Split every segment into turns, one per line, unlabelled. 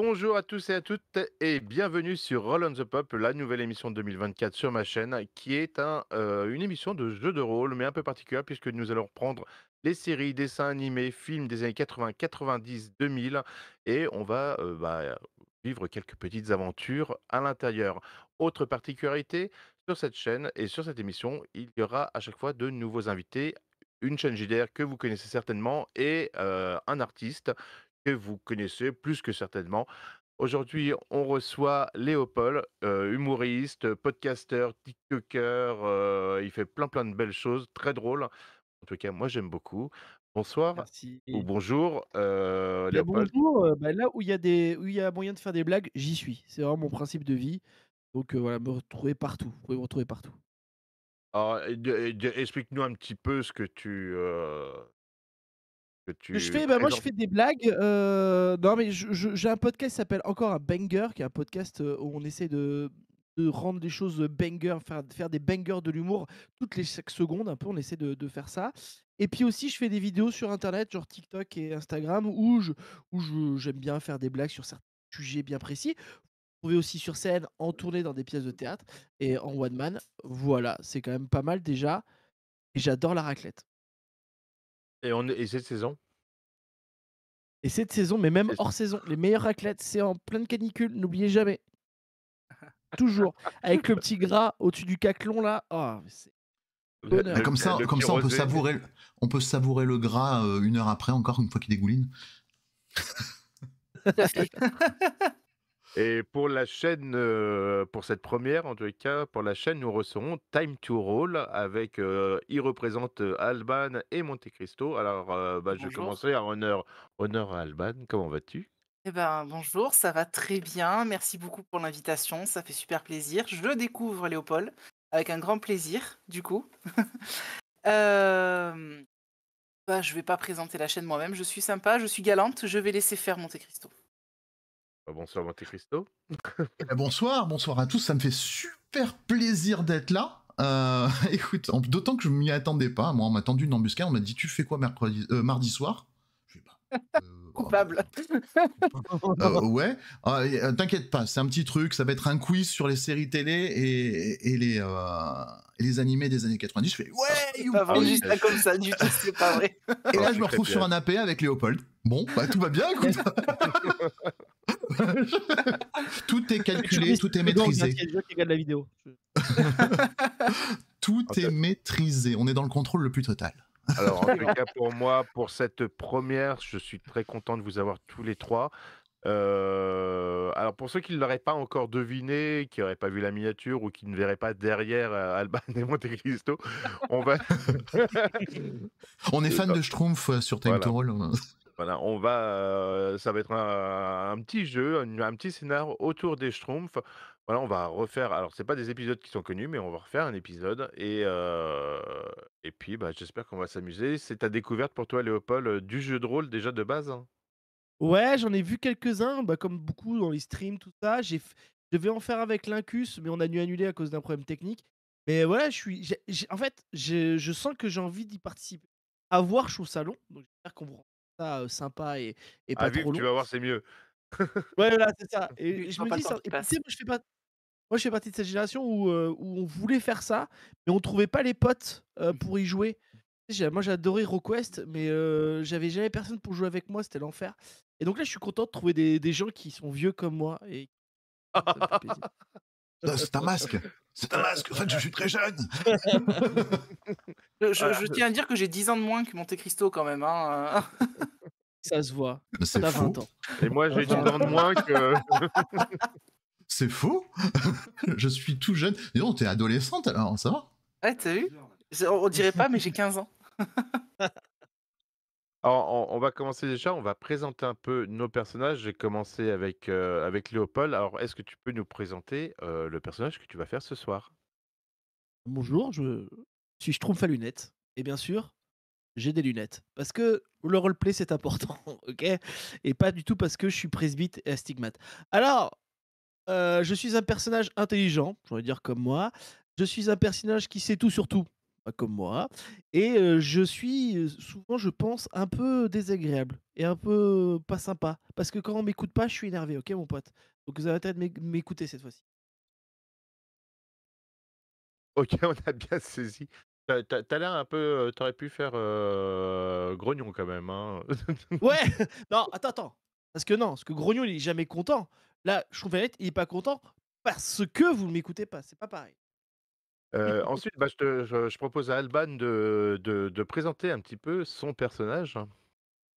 Bonjour à tous et à toutes et bienvenue sur Roll on the Pop, la nouvelle émission 2024 sur ma chaîne, qui est euh, une émission de jeu de rôle, mais un peu particulière puisque nous allons reprendre les séries, dessins animés, films des années 80, 90, 2000 et on va euh, bah, vivre quelques petites aventures à l'intérieur. Autre particularité, sur cette chaîne et sur cette émission, il y aura à chaque fois de nouveaux invités une chaîne JDR que vous connaissez certainement et euh, un artiste vous connaissez plus que certainement. Aujourd'hui, on reçoit Léopold, euh, humoriste, podcasteur, TikToker. Euh, il fait plein plein de belles choses, très drôle. En tout cas, moi j'aime beaucoup. Bonsoir Merci. ou bonjour, euh,
bonjour, bah, là où il y, a des- il moyen de faire des blagues, j'y suis. C'est vraiment mon principe de vie. Donc voilà, me retrouver partout. Vous pouvez me retrouver partout.
Ah, explique-nous un petit peu ce que tu, je fais, bah, moi, je fais
des blagues. Euh, non, mais j'ai un podcast qui s'appelle encore un banger, qui est un podcast euh, où on essaie de, rendre des choses banger, de faire des bangers de l'humour toutes les chaque secondes. un peu. On essaie de, faire ça. Et puis aussi, je fais des vidéos sur Internet, genre TikTok et Instagram, où où j'aime bien faire des blagues sur certains sujets bien précis. Vous pouvez aussi sur scène, en tournée dans des pièces de théâtre et en one man. Voilà, c'est quand même pas mal déjà. Et j'adore la raclette.
Et, on... et cette saison Et cette saison, mais
même hors saison, les meilleures raclettes, c'est en pleine canicule, n'oubliez jamais. Toujours. Avec le petit gras au-dessus du caclon, là. Oh, comme ça, comme ça on, peut savourer,
on peut savourer le gras euh, une heure après, encore une fois qu'il dégouline.
Et pour la chaîne, euh, pour cette première, en tout cas, pour la chaîne, nous recevons Time to Roll avec. Euh, il représente euh, Alban et Monte Cristo. Alors, bah, je commencerai à honneur, honneur à Alban. Comment vas-tu
eh ben, bonjour, ça va très bien. Merci beaucoup pour l'invitation. Ça fait super plaisir. Je découvre Léopold avec un grand plaisir, du coup. Bah, je ne vais pas présenter la chaîne moi-même. Je suis sympa, je suis galante. Je vais laisser faire Monte Cristo.
Bah, bonsoir Monte Cristo.
Eh ben, bonsoir, bonsoir à tous. Ça me fait super plaisir d'être là. Euh, écoute, d'autant que je m'y attendais pas. Moi, on m'a tendu une embuscade. On m'a dit tu fais quoi mercredi, euh, mardi soir Je sais pas. Bah, euh, coupable. ouais. Ah, t'inquiète pas, c'est un petit truc. Ça va être un quiz sur les séries télé et, les les animés des années 90. Je fais ouais.
C'est pas juste pas comme ça du tout. C'est
pas vrai.
Et là, je me retrouve sur un AP avec Léopold. Bon, bah, tout va bien, écoute. tout est calculé, tout est maîtrisé. tout est maîtrisé. On est dans le contrôle le plus total. Alors, en tout cas,
pour moi, pour cette première, je suis très content de vous avoir tous les trois. Euh, alors pour ceux qui ne l'auraient pas encore deviné, qui n'auraient pas vu la miniature ou qui ne verraient pas derrière euh, Alban et Monte Cristo, on va.
on est fan de Schtroumpf euh, sur Time
voilà, on va, ça va être un, petit jeu, un, petit scénario autour des Schtroumpfs. Voilà, on va refaire. Alors, c'est pas des épisodes qui sont connus, mais on va refaire un épisode. Et, et puis, bah, j'espère qu'on va s'amuser. C'est ta découverte pour toi, Léopold, du jeu de rôle déjà de base. Hein?
ouais, j'en ai vu quelques-uns, bah, comme beaucoup dans les streams, tout ça. J'ai, je devais en faire avec l'Incus, mais on a dû annuler à cause d'un problème technique. Mais voilà, je suis, en fait, je, sens que j'ai envie d'y participer. À voir, je suis au salon. donc j'espère qu'on vous ça sympa et, pas trop long. Tu vas voir, c'est mieux. ouais, voilà, c'est ça. Et, je me dis, moi, je fais pas. Moi, je fais partie de cette génération où, où on voulait faire ça, mais on trouvait pas les potes pour y jouer. Moi, j'adorais adoré mais j'avais jamais personne pour jouer avec moi, c'était l'enfer. Et donc là, je suis content de trouver des, des gens qui sont vieux comme moi et C'est un masque.
C'est un
masque. En je suis très jeune. je, tiens à
dire que j'ai 10 ans de moins que Monte Cristo quand même. Hein. Ça se voit. C'est pas 20 ans. Et moi, j'ai 10 ans de moins que.
C'est faux Je suis tout jeune. Mais non, t'es adolescente alors, ça va Ouais, t'as vu On dirait pas, mais j'ai 15 ans.
on, va commencer déjà, on va présenter un peu nos personnages. J'ai commencé avec, euh, avec Léopold. Alors, est-ce que tu peux nous présenter euh, le personnage que tu vas faire ce soir
Bonjour, je suis Schtroumpf à lunettes. Et bien sûr, j'ai des lunettes. Parce que le roleplay, c'est important, ok Et pas du tout parce que je suis presbyte et astigmate. Alors, euh, je suis un personnage intelligent, je dire comme moi. Je suis un personnage qui sait tout sur tout comme moi. Et je suis souvent, je pense, un peu désagréable et un peu pas sympa. Parce que quand on m'écoute pas, je suis énervé, ok, mon pote Donc vous avez intérêt de m'écouter cette fois-ci.
Ok, on a bien saisi. T'as, l'air un peu. T'aurais pu faire grognon quand même. Hein? ouais Non, attends, attends. Parce que non, ce que grognon, il
est jamais content. Là, je trouve il est pas content parce que vous ne m'écoutez pas. C'est pas pareil.
Mmh ensuite, bah, je, propose à Alban de, présenter un petit peu son personnage.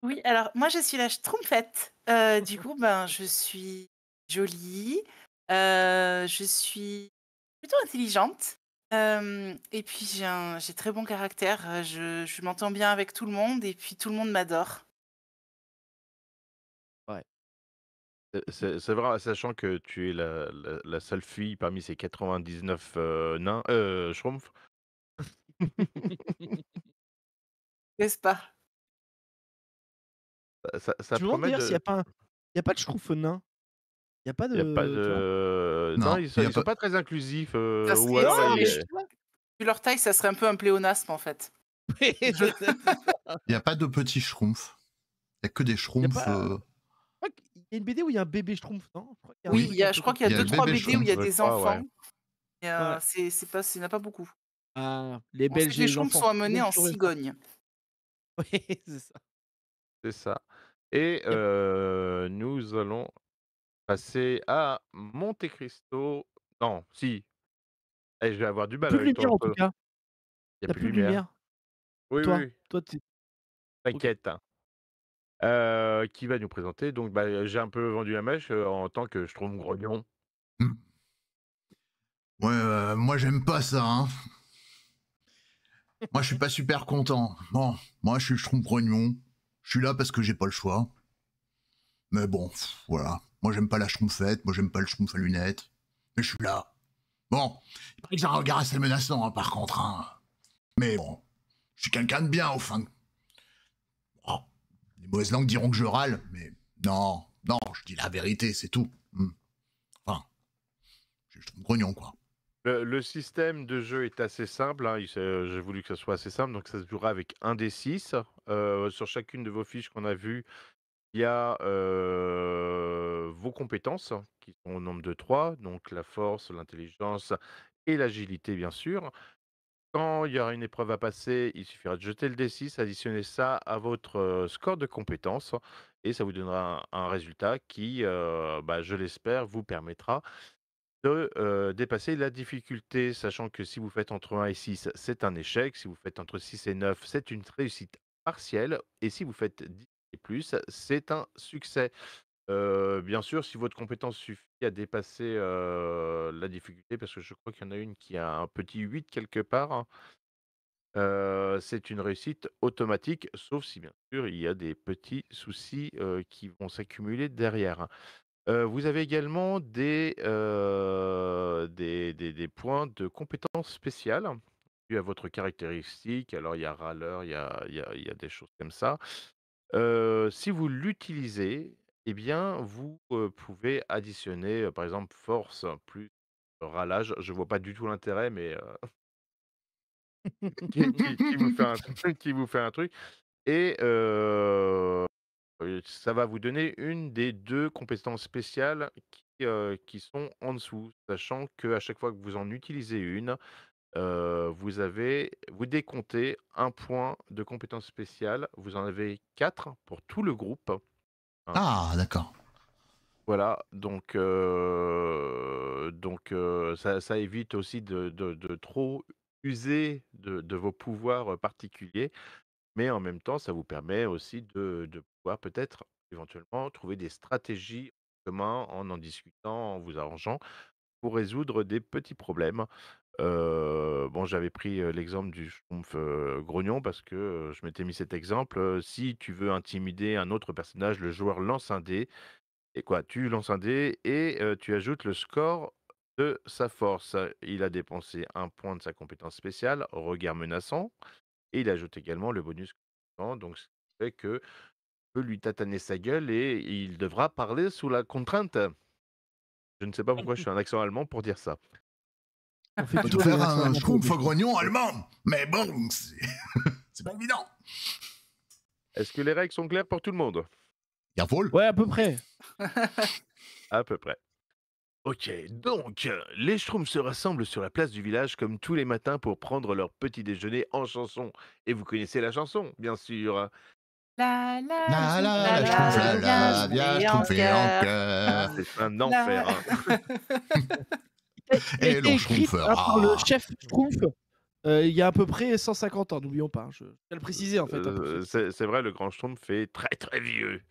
Oui, alors moi je suis la trompette. du coup, ben, je suis jolie, je suis plutôt intelligente. et puis j'ai un j'ai très bon caractère, je, je m'entends bien avec tout le monde et puis tout le monde m'adore.
C'est vrai, sachant que tu es la, seule fille parmi ces 99 nains, euh, Schrumpf.
N'est-ce
pas
bah, Ça, ça tu me dire s'il n'y a
pas de schrouf nain. Il n'y a pas de.
Non, ils sont, sont pas très inclusifs. euh, Ça
Vu leur taille, ça serait un peu un pléonasme en fait. Il
n'y a pas de petits schtroumpfs. Il n'y a que des schtroumpfs.
Il y a une BD où il y a un bébé Schtroumpf, non
Oui, je crois qu'il y a 2-3 BD où il y a des enfants.
Euh, C'est pas, il n'y en a pas beaucoup.
Ah, les Belges. les sont amenés en cigogne.
Oui, c'est ça. C'est ça. Et euh, nous allons passer à Monte Cristo. Non, si. Et eh, je vais avoir du mal Plus avec lumière, en tout cas. Il n'y a, plus de lumière. Oui, toi, oui. Toi, T'inquiète. Hein qui va nous présenter. Donc, bah, j'ai un peu vendu la
mèche en tant que je trouve grognon. Mmh. moi, j'aime pas ça. Hein. moi, je suis pas super content. Bon, moi, je suis Schtroumpf grognon. Je suis là parce que j'ai pas le choix. Mais bon, voilà. Moi, j'aime pas la schtroumpfette. Moi, j'aime pas le schtroumpf à lunettes. Mais je suis là. Bon, il paraît que j'ai un regard assez menaçant, hein, par contre. Hein. Mais bon, je suis quelqu'un de bien, au fin de mauvaises langues diront que je râle, mais non, non, je dis la vérité, c'est tout. Hmm. Enfin, je, suis
trouve grognon, quoi. Le, système de jeu est assez simple. Hein. Euh, j'ai voulu que ce soit assez simple, donc ça se jouera avec un des six. Euh, sur chacune de vos fiches qu'on a vues, il y a euh, vos compétences qui sont au nombre de trois, donc la force, l'intelligence et l'agilité, bien sûr. Quand il y aura une épreuve à passer, il suffira de jeter le D6, additionner ça à votre score de compétence et ça vous donnera un, résultat qui, bah, je l'espère, vous permettra de dépasser la difficulté, sachant que si vous faites entre 1 et 6, c'est un échec, si vous faites entre 6 et 9, c'est une réussite partielle, et si vous faites 10 et plus, c'est un succès bien sûr, si votre compétence suffit à dépasser, la difficulté, parce que je crois qu'il y en a une qui a un petit 8 quelque part. Hein, c'est une réussite automatique, sauf si bien sûr il y a des petits soucis, qui vont s'accumuler derrière. vous avez également des, des des points de compétence spéciales, dû à votre caractéristique. Alors il y a râleur, il y a y a des choses comme ça. si vous l'utilisez, eh bien, vous, pouvez additionner, par exemple, force plus rallage. Je vois pas du tout l'intérêt, mais qui vous fait un truc et ça va vous donner une des deux compétences spéciales qui, sont en dessous. Sachant qu'à chaque fois que vous en utilisez une, vous avez vous décomptez un point de compétence spéciale. Vous en avez quatre pour tout le groupe. Hein. Ah, d'accord. Voilà, donc, euh, donc euh, ça, évite aussi de, trop user de, de, vos pouvoirs euh, particuliers, mais en même temps, ça vous permet aussi de, pouvoir peut-être éventuellement trouver des stratégies en en discutant, en vous arrangeant pour résoudre des petits problèmes bon, j'avais pris l'exemple du schtroumpf grognon parce que je m'étais mis cet exemple. Si tu veux intimider un autre personnage, le joueur lance un dé. Et quoi Tu lances un dé et tu ajoutes le score de sa force. Il a dépensé un point de sa compétence spéciale, regard menaçant. Et il ajoute également le bonus. Donc, ce qui fait que peut lui tataner sa gueule et il devra parler sous la contrainte. Je ne sais pas pourquoi je suis un accent allemand pour dire ça.
On fait trouver faire un schtroumpf grognon allemand. Mais bon, c'est pas évident.
Est-ce que les règles sont claires pour tout le monde vol? Ouais, à peu près. à peu près. Ok, donc, les Schtroumpfs se rassemblent sur la place du village comme tous les matins pour prendre leur petit déjeuner en chanson. Et vous connaissez la chanson, bien sûr.
La la la eh, Et le ah.
chef Schtroumpf euh, il y a à peu près 150 ans, n'oublions pas. Hein, je vais
le préciser en fait. Hein, euh, c'est vrai, le grand Schtroumpf est très très vieux.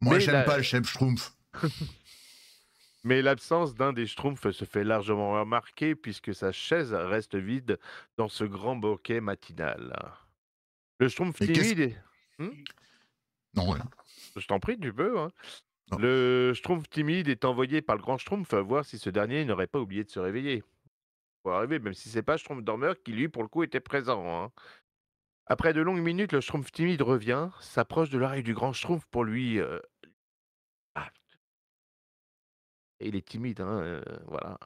Moi, j'aime pas le
chef Schtroumpf.
Mais l'absence d'un des Schtroumpfs se fait largement remarquer puisque sa chaise reste vide dans ce grand bouquet matinal. Le Schtroumpf Est... vide hmm non, ouais. Je t'en prie, tu peux. Hein. Le Schtroumpf timide est envoyé par le grand Schtroumpf à voir si ce dernier n'aurait pas oublié de se réveiller. Pour arriver, même si c'est pas Schtroumpf dormeur qui, lui, pour le coup, était présent. Hein. Après de longues minutes, le Schtroumpf timide revient, s'approche de l'oreille du grand Schtroumpf pour lui. Euh, ah. il est timide, hein, euh, voilà.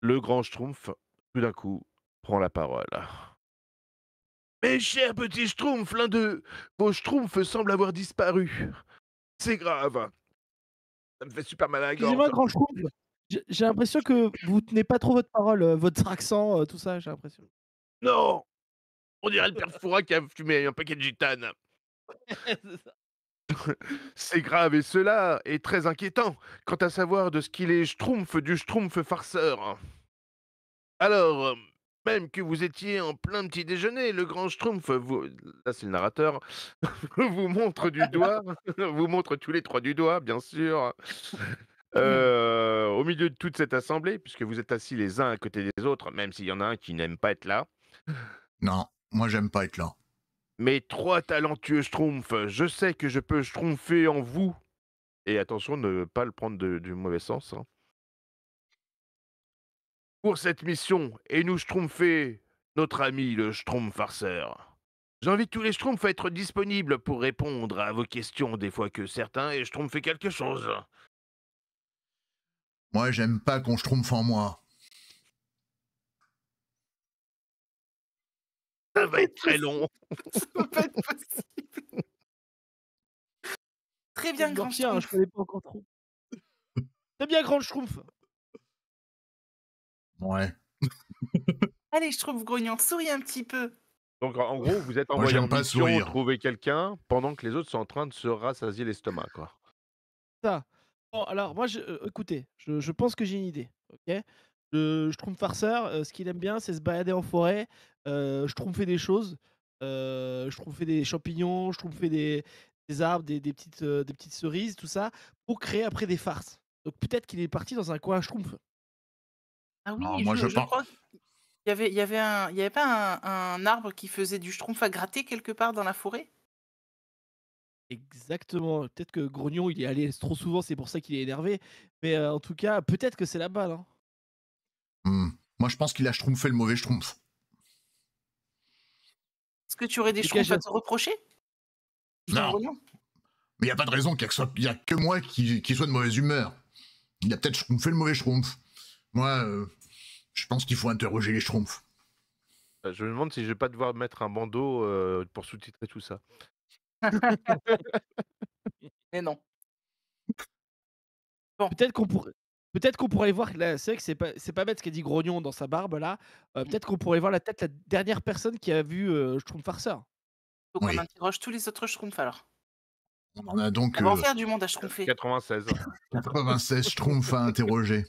Le grand Schtroumpf, tout d'un coup, prend la parole.
Mes chers petits Schtroumpfs, l'un de vos Schtroumpfs semble avoir disparu. C'est grave.
Ça me fait super mal à la gorge.
J'ai- l'impression que vous tenez pas trop votre parole, euh, votre accent, euh, tout ça, j'ai l'impression.
Non On dirait le père Foura qui a fumé un paquet de gitane. C'est grave et cela est très inquiétant quant à savoir de ce qu'il est schtroumpf du schtroumpf farceur. Alors, euh, même que vous étiez en plein petit déjeuner, le grand Schtroumpf, vous, là c'est le narrateur, vous montre du doigt, vous montre tous les trois du doigt, bien sûr, euh, au milieu de toute cette assemblée, puisque vous êtes assis les uns à côté des autres, même s'il y en a un qui n'aime pas être là.
Non, moi j'aime pas être là.
Mes trois talentueux Schtroumpfs, je sais que je peux schtroumpfer en vous. Et attention, ne pas le prendre du mauvais sens. Hein pour cette mission et nous schtroumpfer notre ami le schtroumpf farceur. J'invite tous les schtroumpfs à être disponibles pour répondre à vos questions des fois que certains et schtroumpfer quelque chose.
Moi, j'aime pas qu'on schtroumpfe en moi.
Ça va être très long. Ça peut pas être possible. Très bien, grand hein, Schtroumpf. je pas trop. Très bien, grand Schtroumpf.
Allez, je trouve grognon, souris un petit peu.
Donc en gros, vous êtes envoyé en mission trouver quelqu'un pendant que les autres sont en train de se rassasier l'estomac, quoi.
Ça. Bon, alors moi, je, euh, écoutez, je, pense que j'ai une idée, ok Je trouve farceur, euh, ce qu'il aime bien, c'est se balader en forêt, euh, je trouve fait des choses, je trouve fait des champignons, je trouve des, des arbres, des, petites, des petites cerises, tout ça, pour créer après des farces. Donc peut-être qu'il est parti dans un coin schtroumpf.
Ah oui, moi, je, pense. y avait, il y avait, un, avait pas un, arbre qui faisait du schtroumpf à gratter quelque part dans la forêt
Exactement. Peut-être que Grognon, il est allé trop souvent, c'est pour ça qu'il est énervé. Mais euh, en tout cas, peut-être que c'est la balle. Hein.
Hmm. Moi, je pense qu'il a schtroumpfé le mauvais schtroumpf.
Est-ce que tu aurais des schtroumpfs à te reprocher
Non. Mais il n'y a pas de raison qu'il n'y a, que moi qui, qui soit de mauvaise humeur. Il a peut-être schtroumpfé le mauvais schtroumpf. Moi, euh, je pense qu'il faut interroger les schtroumpfs.
Bah, je me demande si je vais pas devoir mettre un bandeau euh, pour sous-titrer tout ça.
Mais eh non.
Peut-être qu'on pourrait. Peut-être qu'on pourrait voir, c'est vrai que c'est pas, pas bête ce qu'a dit Grognon dans sa barbe là. Euh, peut-être qu'on pourrait voir la tête la dernière personne qui a vu Schtroumpf Farceur.
Donc on
interroge tous les autres Schtroumpfs alors. On a donc. du monde
96.
96 Schtroumpfs à interroger.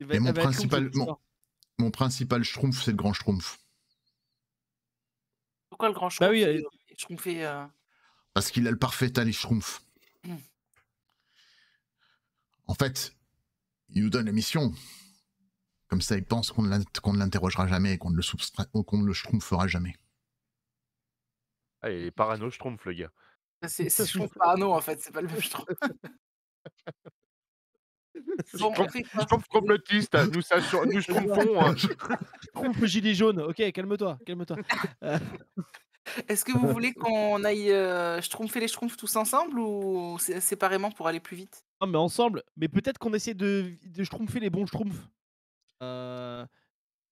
Et mon principal,
mon, principal schtroumpf, c'est le grand schtroumpf.
Pourquoi le grand bah schtroumpf euh, euh
Parce qu'il a le parfait talent schtroumpf. Hmm. En fait, il nous donne la mission. Comme ça, il pense qu'on ne l'interrogera jamais et qu'on ne le, qu'on le schtroumpfera jamais.
Ah, il est parano schtroumpf, le gars.
Bah, c'est schtroumpf parano, en fait, c'est pas le même schtroumpf.
Bon, je trompe complotiste, nous, complotiste, nous trompons.
Je gilet jaune, ok, calme-toi, calme-toi. Euh.
Est-ce que vous voulez qu'on aille euh, schtroumpfer les schtroumpfs tous ensemble ou séparément pour aller plus vite Non, mais ensemble, mais peut-être qu'on essaie
de, de schtroumpfer les bons schtroumpfs. Il euh,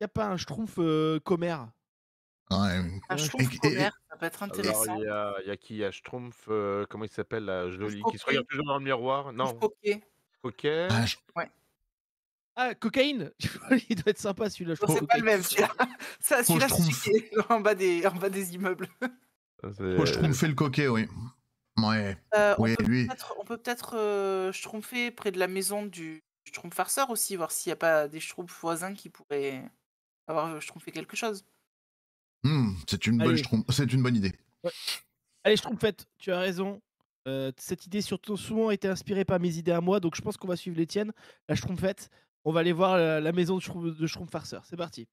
a pas un schtroumpf euh, commère
Ouais. Un schtroumpf
commère,
ça peut être intéressant. Il
y, a qui Il y a schtroumpf, comment il s'appelle, joli, qui se regarde toujours dans le miroir Non. Cocaine. Ah,
ouais. ah cocaïne
Il doit être sympa celui-là, je C'est pas le même celui-là. Ça,
celui-là, c'est
en, bas des... immeubles.
je trompe fait le coquet, oui. Ouais. Euh, oui,
on peut peut-être, euh, on près de la maison du schtroumpf farceur aussi, voir s'il n'y a pas des schtroumpfs voisins qui pourraient avoir euh, schtroumpfé quelque chose.
Hmm, c'est, une bonne une bonne idée. Ouais.
Allez, schtroumpfette, tu as raison cette idée surtout
souvent été inspirée par mes idées à moi, donc je pense qu'on va suivre les tiennes. La Schtroumpfette, on va aller voir la, maison de farceur, C'est parti.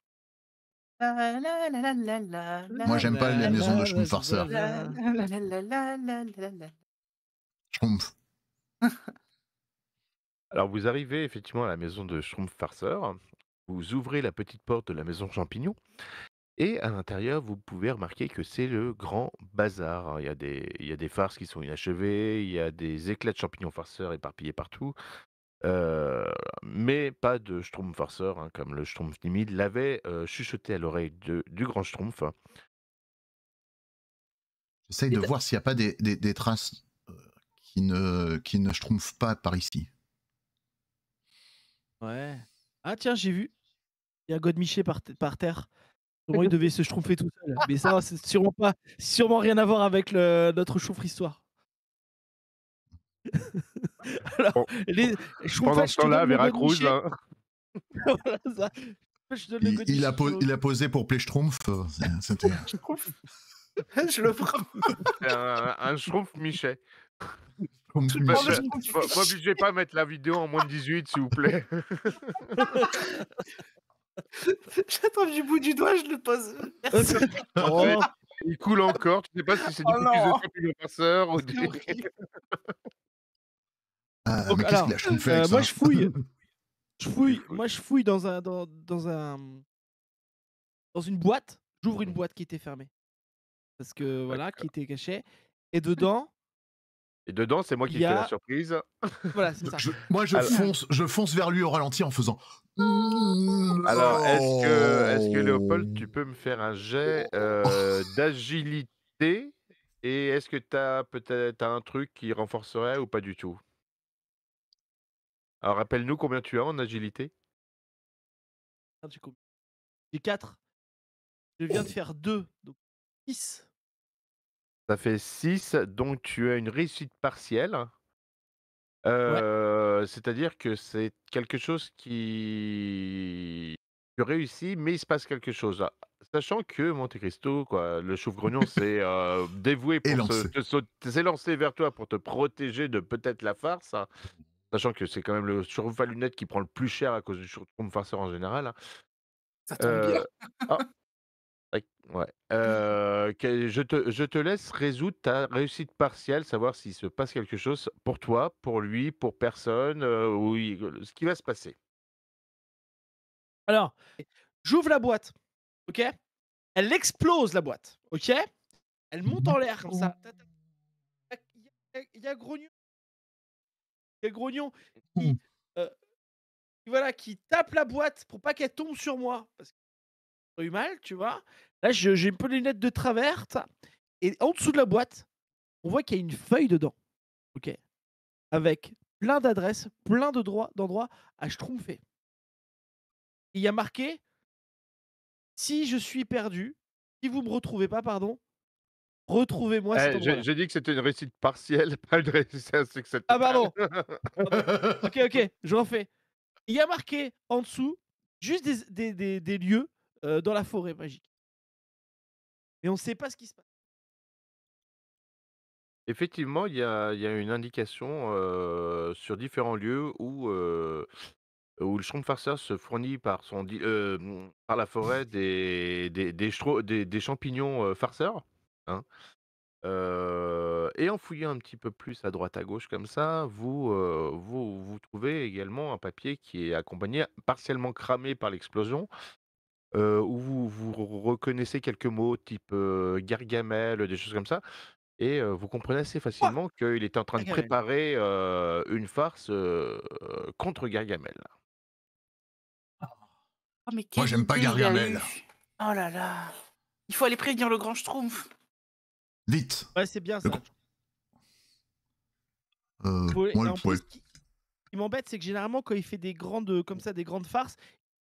Moi,
j'aime pas
la maison de Schtroumpfarceur.
Schtroumpf.
Alors, vous arrivez effectivement à la maison de farceur, Vous ouvrez la petite porte de la maison Champignon et à l'intérieur, vous pouvez remarquer que c'est le grand bazar. Hein. Il y a des, il y a des farces qui sont inachevées, il y a des éclats de champignons farceurs éparpillés partout. Euh, mais pas de Schtroumpf farceur, hein, comme le Schtroumpf timide l'avait euh, chuchoté à l'oreille du grand Schtroumpf.
J'essaye de voir s'il n'y a pas des, des- traces euh, qui ne, qui ne schtroumpfent pas par ici.
Ouais. Ah tiens, j'ai vu. Il y a Godmiché par terre. Comment il devait se schtroumpfer tout seul. Mais ça, c'est sûrement pas, sûrement rien à voir avec notre chouffre histoire. Alors, Pendant ce temps-là, Veracruz. Hein. Il, a
posé pour plaît euh, C'était.
je le prends.
un, un
Schtroumpf Michet. Moi, je, pas mettre la vidéo en moins de 18, s'il vous plaît. J'attrape du bout du doigt, je le pose.
Oh.
il coule encore. Tu sais pas si c'est du oh coup ou du. Oh,
ah, euh, moi, je fouille. Je fouille. Moi, je fouille dans un dans, dans un dans une boîte. J'ouvre une boîte qui était fermée parce que voilà, qui était cachée. Et dedans,
et dedans, c'est moi qui fais la surprise.
Voilà, c'est ça. moi, je fonce, je fonce vers lui au ralenti en faisant
Mmh.
Alors, est-ce que,
est que, Léopold, oh. tu peux me faire un jet euh, d'agilité Et est-ce que tu as peut-être un truc qui renforcerait ou pas du tout Alors, rappelle-nous combien tu as en agilité J'ai 4.
Je viens de faire 2, donc
6. Ça fait 6, donc tu as une réussite partielle. C'est-à-dire que c'est quelque chose qui réussit, mais il se passe quelque chose. Ah, sachant que Monte Cristo, quoi, le chauve-grognon, c'est dévoué pour s'élancer lancé vers toi pour te protéger de peut-être la farce. Hein, sachant que c'est quand même le chauve à qui prend le plus cher à cause du chauve farceur en général. Hein. Ça tombe bien. Ah, ouais. Mmh. je, te, je te laisse résoudre ta réussite partielle, savoir s'il se passe quelque chose pour toi, pour lui, pour personne, ou ce qui va se passer.
Alors, j'ouvre la boîte. OK Elle explose la boîte. OK Elle monte en l'air comme ça. Il y a- Grognon. Il y a Grognon mmh. qui, voilà, qui tape la boîte pour pas qu'elle tombe sur moi. Parce eu mal, tu vois. Là, j'ai un peu les lunettes de travers. Et en dessous de la boîte, on voit qu'il y a une feuille dedans. OK Avec plein d'adresses, plein de droits, d'endroits à schtroumpfer. Il y a marqué Si je suis perdu, si vous me retrouvez pas, pardon, retrouvez-moi. Eh, j'ai,
dit que c'était une réussite partielle, pas une réussite à succès. Ah,
pardon Ok, ok, je refais. Il y a marqué en dessous juste des, des, des lieux euh, dans la forêt magique. et on ne sait pas ce qui se passe.
Effectivement, il y a, y a une indication sur différents lieux où, euh, où le farceur se fournit par, son, euh, mmh, par la forêt des, des, champignons farceurs. Hein. et en fouillant un petit peu plus à droite à gauche comme ça, vous, vous, vous trouvez également un papier qui est accompagné, partiellement cramé par l'explosion, euh, où vous, reconnaissez quelques mots type euh, Gargamel, des choses comme ça, et euh, vous comprenez assez facilement qu'il était en train de préparer une farce contre Gargamel.
Oh. Oh, moi, j'aime pas Gargamel.
Oh là là. Il faut aller prévenir le grand Schtroumpf.
Vite.
Ouais, c'est bien ça. Ce
qui,
m'embête, c'est que généralement, quand il fait des grandes, comme ça, des grandes farces,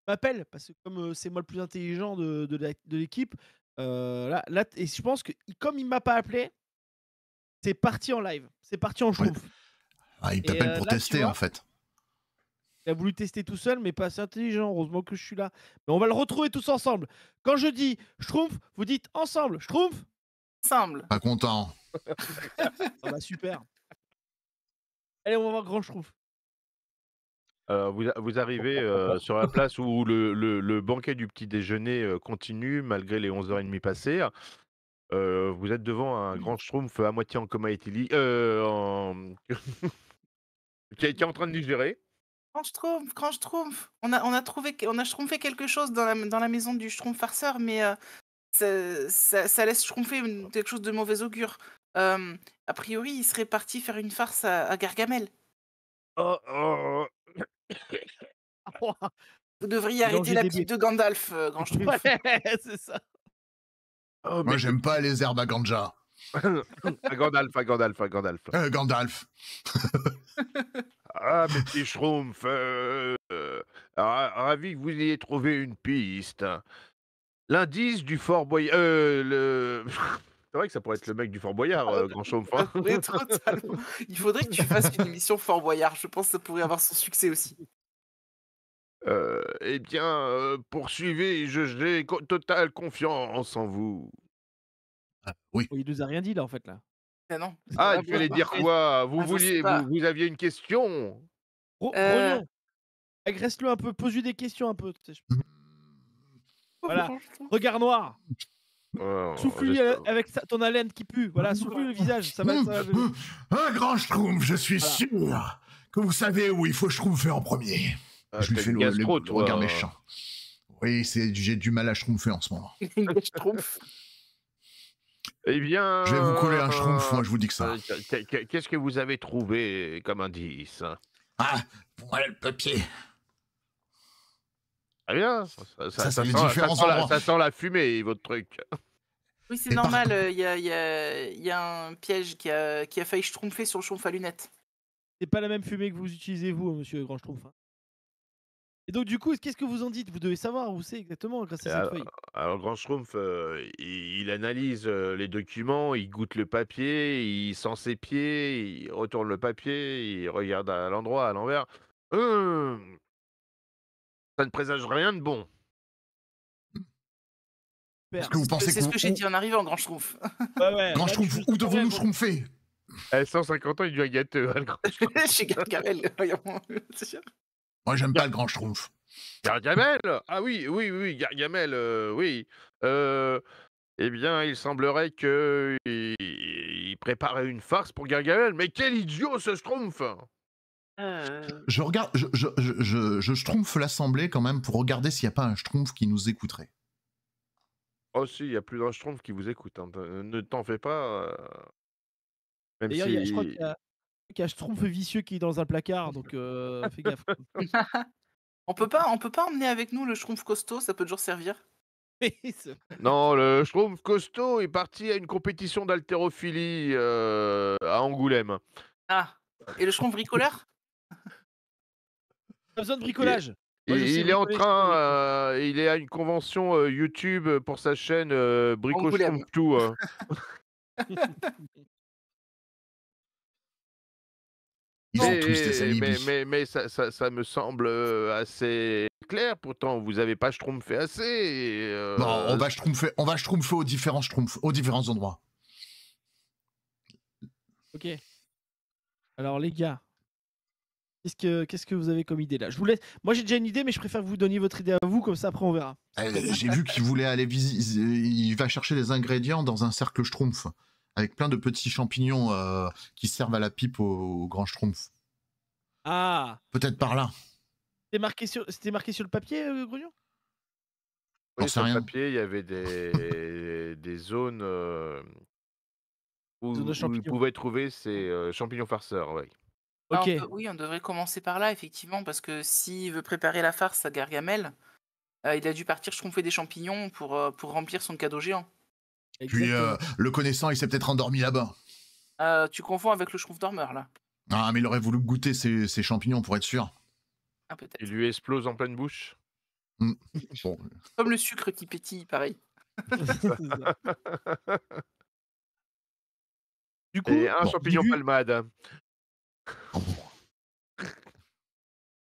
m'appelle parce que comme c'est moi le plus intelligent de, l'équipe, là, là, et je pense que comme il m'a pas appelé, c'est parti en live, c'est parti en chouf. Ah, il t'appelle pour tester en fait. Il a voulu tester tout seul, mais pas assez intelligent. Heureusement que je suis là. Mais on va le retrouver tous ensemble. Quand je dis schtroumpf, vous dites ensemble, schtroumpf Ensemble.
Pas content.
super. Allez, on va voir grand schtroumpf.
Euh, vous, vous, arrivez euh, sur la place où le, le, le banquet du petit déjeuner euh, continue malgré les 11h30 passées. vous êtes devant un mmh. grand schtroumpf à moitié en coma éthylique, en... qui, est en train de digérer.
Grand schtroumpf, grand schtroumpf. On a, on a trouvé, on a schtroumpfé quelque chose dans la, dans la maison du schtroumpf farceur, mais ça, ça, laisse schtroumpfer quelque chose de mauvais augure. a priori, il serait parti faire une farce à, à Gargamel. Oh, oh, oh ah, vous devriez arrêter la pipe de Gandalf, quand euh, grand trouve. c'est ça.
Oh, Moi, j'aime pas les herbes à ganja. à Gandalf, à Gandalf, à Gandalf. Euh, Gandalf.
ah, mes petits euh, ravi que vous ayez trouvé une piste. L'indice du Fort Boy. le. C'est vrai que ça pourrait être le mec du Fort Boyard, ah, euh, Grand Chaume. Hein.
Il faudrait que tu fasses une
émission Fort Boyard. Je pense que ça pourrait avoir son succès aussi. Euh, eh bien, euh, poursuivez, je j'ai totale confiance en vous. Ah, oui. Oh, il nous a rien dit là en fait là.
Ah non. Ah, il fallait dire quoi Vous ah, vouliez, vous,
aviez une question.
Euh. Agresse-le un peu, pose-lui des questions un peu. Mmh. voilà. Regard noir. Soufflez euh, avec ton haleine qui pue. Voilà, soufflez le visage. Ça euh, Un grand schtroumpf, je suis
sûr que vous savez où il faut schtroumpfer en premier. Ah, je lui fais le, gastro, le, le regard méchant. Oui, j'ai du mal à schtroumpfer en ce moment.
Eh bien. Je vais vous coller un schtroumpf, euh, moi, je vous dis que ça. Qu'est-ce que vous avez trouvé comme indice Ah, voilà le papier. Ah bien. Ça, sent, la, fumée, votre truc.
Oui, c'est normal. Euh, il y, a, un piège qui a, failli schtroumpfer sur le schtroumpf à lunettes.
C'est pas la même fumée que vous utilisez, vous, hein, monsieur Grand Schtroumpf. Hein. Et donc, du coup, qu'est-ce que vous en dites Vous devez savoir où c'est exactement grâce à cette alors, feuille.
Alors, Grand Schtroumpf, euh, il, analyse euh, les documents, il goûte le papier, il sent ses pieds, il retourne le papier, il regarde à l'endroit, à l'envers. Hum, ça ne présage rien de bon. est que vous pensez C'est ce que, j'ai dit en arrivant, Grand Schtroumpf. Ouais, ouais, grand Schtroumpf,
où devons-nous
schtroumpfer
À 150 ans, il doit gâteux, hein,
Chez Gargamel, c'est moi
Moi, j'aime pas le Grand Schtroumpf.
Gargamel Ah oui, oui, oui, Gargamel, euh, oui. Euh, eh bien, il semblerait qu'il il préparait une farce pour Gargamel, mais quel idiot ce Schtroumpf euh,
je regarde, je, je, l'assemblée quand même pour regarder s'il n'y a pas un schtroumpf qui nous écouterait.
Oh si, il y a plus d'un schtroumpf qui vous écoute. Hein. Euh, ne t'en fais pas. Euh, D'ailleurs, il y a-
je Schtroumpf vicieux qui est dans un placard, donc fais gaffe.
On peut pas, on peut pas emmener avec nous le schtroumpf costaud, ça peut toujours servir.
Non, le schtroumpf costaud est parti à une compétition d'haltérophilie à Angoulême.
Ah. Et le schtroumpf bricoleur pas besoin de
bricolage.
il est en train, euh, il est à une convention euh, YouTube euh, pour sa chaîne euh, tout. Hein.
Ils mais, tous
Mais, ça, me semble assez clair. Pourtant, vous avez pas schtroumpfé assez. on va schtroumpfer,
on va aux différents aux différents endroits.
Ok. Alors les gars,
Qu'est-ce que, vous avez comme idée là Je Moi j'ai déjà une idée, mais je préfère que vous donniez votre idée à vous, comme ça après on verra.
Eh, j'ai vu qu'il voulait aller visiter. Il va chercher des ingrédients dans un cercle schtroumpf, avec plein de petits champignons euh, qui servent à la pipe au, grand schtroumpf. Ah Peut-être par là.
C'était marqué sur, le papier, euh,
sur le papier, il y avait des, zones euh, où, pouvait trouver ces champignons farceurs. Ouais
oui, on devrait commencer par là, effectivement, parce que s'il veut préparer la farce à Gargamel, euh, il a dû partir tromper des champignons pour, euh, pour remplir son cadeau géant. Puis euh,
le connaissant, il s'est peut-être endormi là-bas.
tu confonds avec le dormeur là.
Ah, mais il aurait voulu goûter ses champignons pour être sûr.
Il ah, lui explose en pleine bouche.
Hmm.
Comme le sucre qui pétille, pareil.
du coup, un champignon palmade. Ah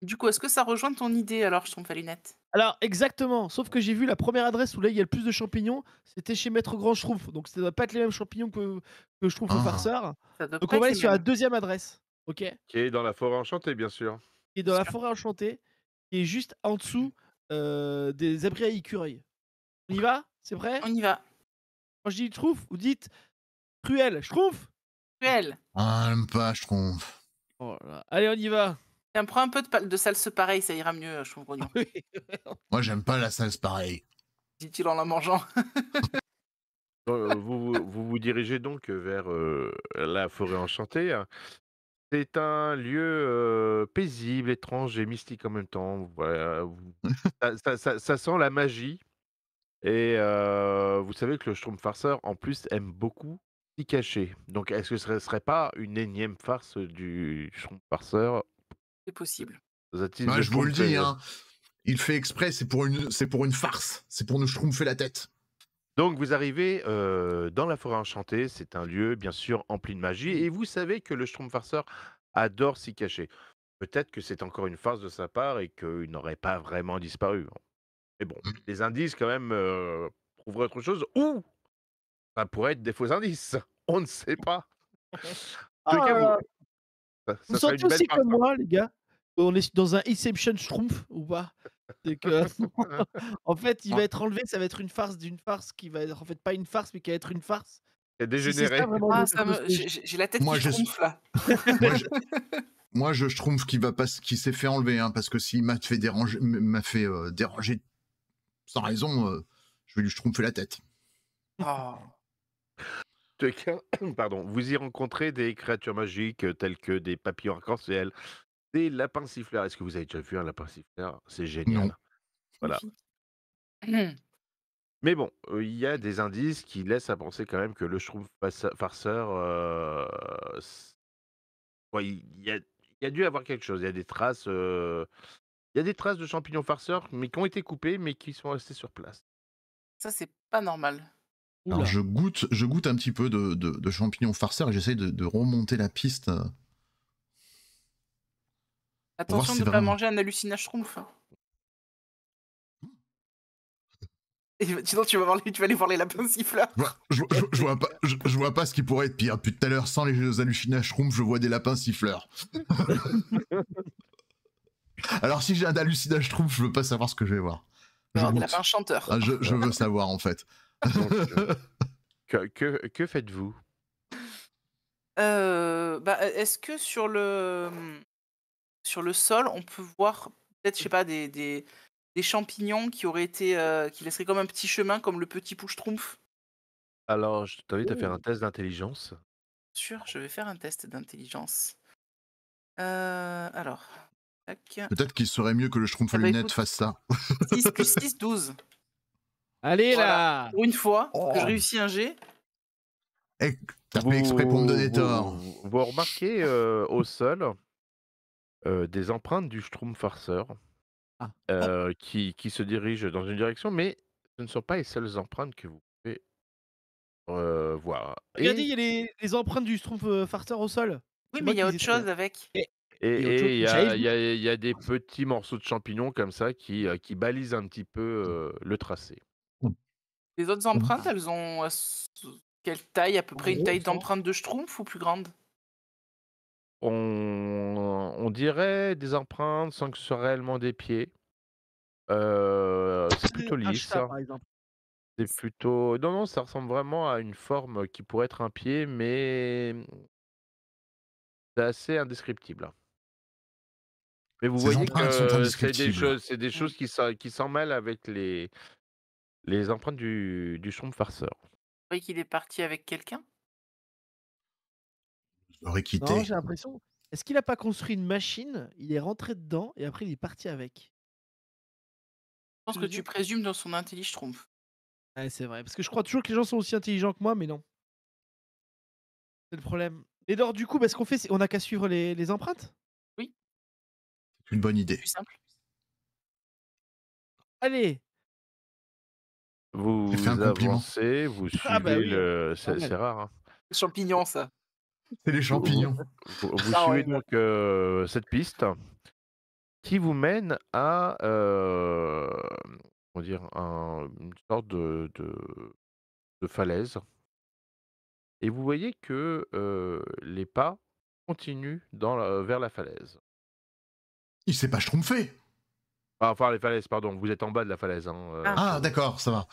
du coup, est-ce que ça rejoint ton idée alors, je trompe lunette Alors,
exactement. Sauf que j'ai vu la première adresse où là, il y a le plus de champignons. C'était chez Maître Grand chrouf Donc, ça ne doit pas être les mêmes champignons que, que au ah. farceur. Donc, on va aller sur la deuxième adresse. OK
Qui est dans la forêt enchantée, bien sûr.
Qui est dans la forêt enchantée. Qui est juste en dessous euh, des abris à écureuil. On y va C'est prêt On y va. Quand je dis chrouf vous
dites Cruel. chrouf Cruel.
Ah, pas chrouf
Oh Allez, on y va. Tiens, prends un peu de, de salse pareil, ça ira mieux, je
Moi, j'aime pas la salse pareille. Dit-il en la mangeant. Euh, vous,
vous, dirigez donc vers euh, la forêt enchantée. C'est un lieu euh, paisible, étrange et mystique en même temps. ça, sent la magie. Et vous savez que le Stromfarceur, en plus, aime beaucoup caché. Donc, est-ce que ce ne serait pas une énième farce du
farceur C'est possible. Bah, je vous le dis, hein, il fait exprès, c'est pour, une, pour une farce, c'est pour nous schtroumpfer la tête. Donc vous arrivez euh, dans la
forêt enchantée, c'est un lieu bien sûr empli de magie, et vous savez que le farceur adore s'y cacher. Peut-être que c'est encore une farce de sa part et qu'il n'aurait pas vraiment disparu. Mais bon, mmh. les indices quand même euh, prouvent autre chose, ou ça pourrait être des faux indices. On ne sait pas. Ah. vous, vous sentez aussi
comme moi, les gars On est dans un Inception Schtroumpf ou pas En fait, il va ah. être enlevé, ça va être une farce d'une farce qui va être en fait pas une farce, mais qui va être une farce. Et dégénéré. Ah, j'ai la tête moi, qui je... là.
moi, je... moi, qui va pas... qui s'est fait enlever, hein, parce que s'il m'a fait déranger, m'a fait euh, déranger sans raison, euh, je vais lui schtroumpfer la tête.
Oh. pardon, vous y rencontrez des créatures magiques euh, telles que des papillons arc-en-ciel, des lapins siffleurs. Est-ce que vous avez déjà vu un lapin siffleur C'est génial. Voilà. Mais bon, il y a des indices qui laissent à penser quand même que le Shroom farceur, il y, a, y, dû avoir quelque chose. Il y a des traces, il y a des traces de champignons farceurs, mais qui ont été coupés, mais qui sont restés sur place. Ça, c'est pas normal.
Alors je goûte, je goûte un petit peu de, de, champignons farceurs et j'essaye de, remonter la piste.
Attention de ne pas manger un hallucinage schtroumpf. Hein. Hmm. Sinon, tu vas, voir, aller voir les lapins siffleurs.
Je, vois pas, je, vois pas ce qui pourrait être pire. Depuis tout à l'heure, sans les hallucinages schtroumpfs, je vois des lapins siffleurs. Alors, si j'ai un hallucinage schtroumpf, je veux pas savoir ce que je vais voir. Ah, non, ah, je veux savoir, en fait. Euh, que, que, faites-vous
euh, bah, e-, Est-ce que sur le, sur le sol, on peut voir peut-être, je sais pas, des, des, des champignons qui auraient été, euh, qui laisseraient comme un petit chemin, comme le petit pouche-tromphe
Alors, je t'invite
à faire
un test d'intelligence.
Sûr, je vais faire un test d'intelligence. alors, peut-être
qu'il serait mieux que le schtroumpf à ah bah, fasse ça. 6
plus 6, 12. Allez là Pour une fois que je oh. réussis un G.
Eh,
t'as fait exprès pour me donner tort. Vous, remarquez euh, au sol euh, des empreintes du Schtroumpf ah. euh, qui, qui, se dirigent dans une direction, mais ce ne sont pas les seules empreintes que vous pouvez voir. Regardez, il y a
les, empreintes du Schtroumpf au sol. Oui, mais il y a autre chose avec. Et...
il y, a des petits morceaux de champignons comme ça qui, qui balisent un petit peu le tracé.
Les autres mmh. empreintes, elles ont euh, quelle taille À peu près une taille d'empreinte de schtroumpf ou plus grande
on... on dirait des empreintes sans que ce soit réellement des pieds. Euh, c'est plutôt lisse. Hein. C'est plutôt. Non, non, ça ressemble vraiment à une forme qui pourrait être un pied, mais c'est assez indescriptible. Hein. Mais vous voyez que c'est des choses, c'est des mmh. choses qui, qui avec les, les empreintes du, du farceur. Vous
croyez qu'il est parti avec quelqu'un
Je l'aurais quitté. j'ai l'impression. Est-ce qu'il n'a pas construit une machine Il est rentré dedans et après il est parti avec.
Je pense que tu présumes dans son intelligence trompe. c'est vrai. Parce que je crois
toujours que les gens sont aussi intelligents que moi, mais non. C'est le problème. Et d'or, du coup, bah, ce qu'on fait, c'est on n'a qu'à suivre les, empreintes Oui. C'est une bonne idée. Allez,
vous, vous avancez, vous ah, bah suivez le. Euh, c'est, rare. Hein.
Champignons, ça. C'est les champignons.
Vous, suivez donc euh, cette piste qui vous mène à euh, dire, une sorte de, de, falaise. Et vous voyez que euh, les pas continuent dans vers la falaise. Il s'est pas trompé ah, enfin, les falaises, pardon, vous êtes en bas de la falaise. Hein, euh. ah, ah, d'accord,
ça va.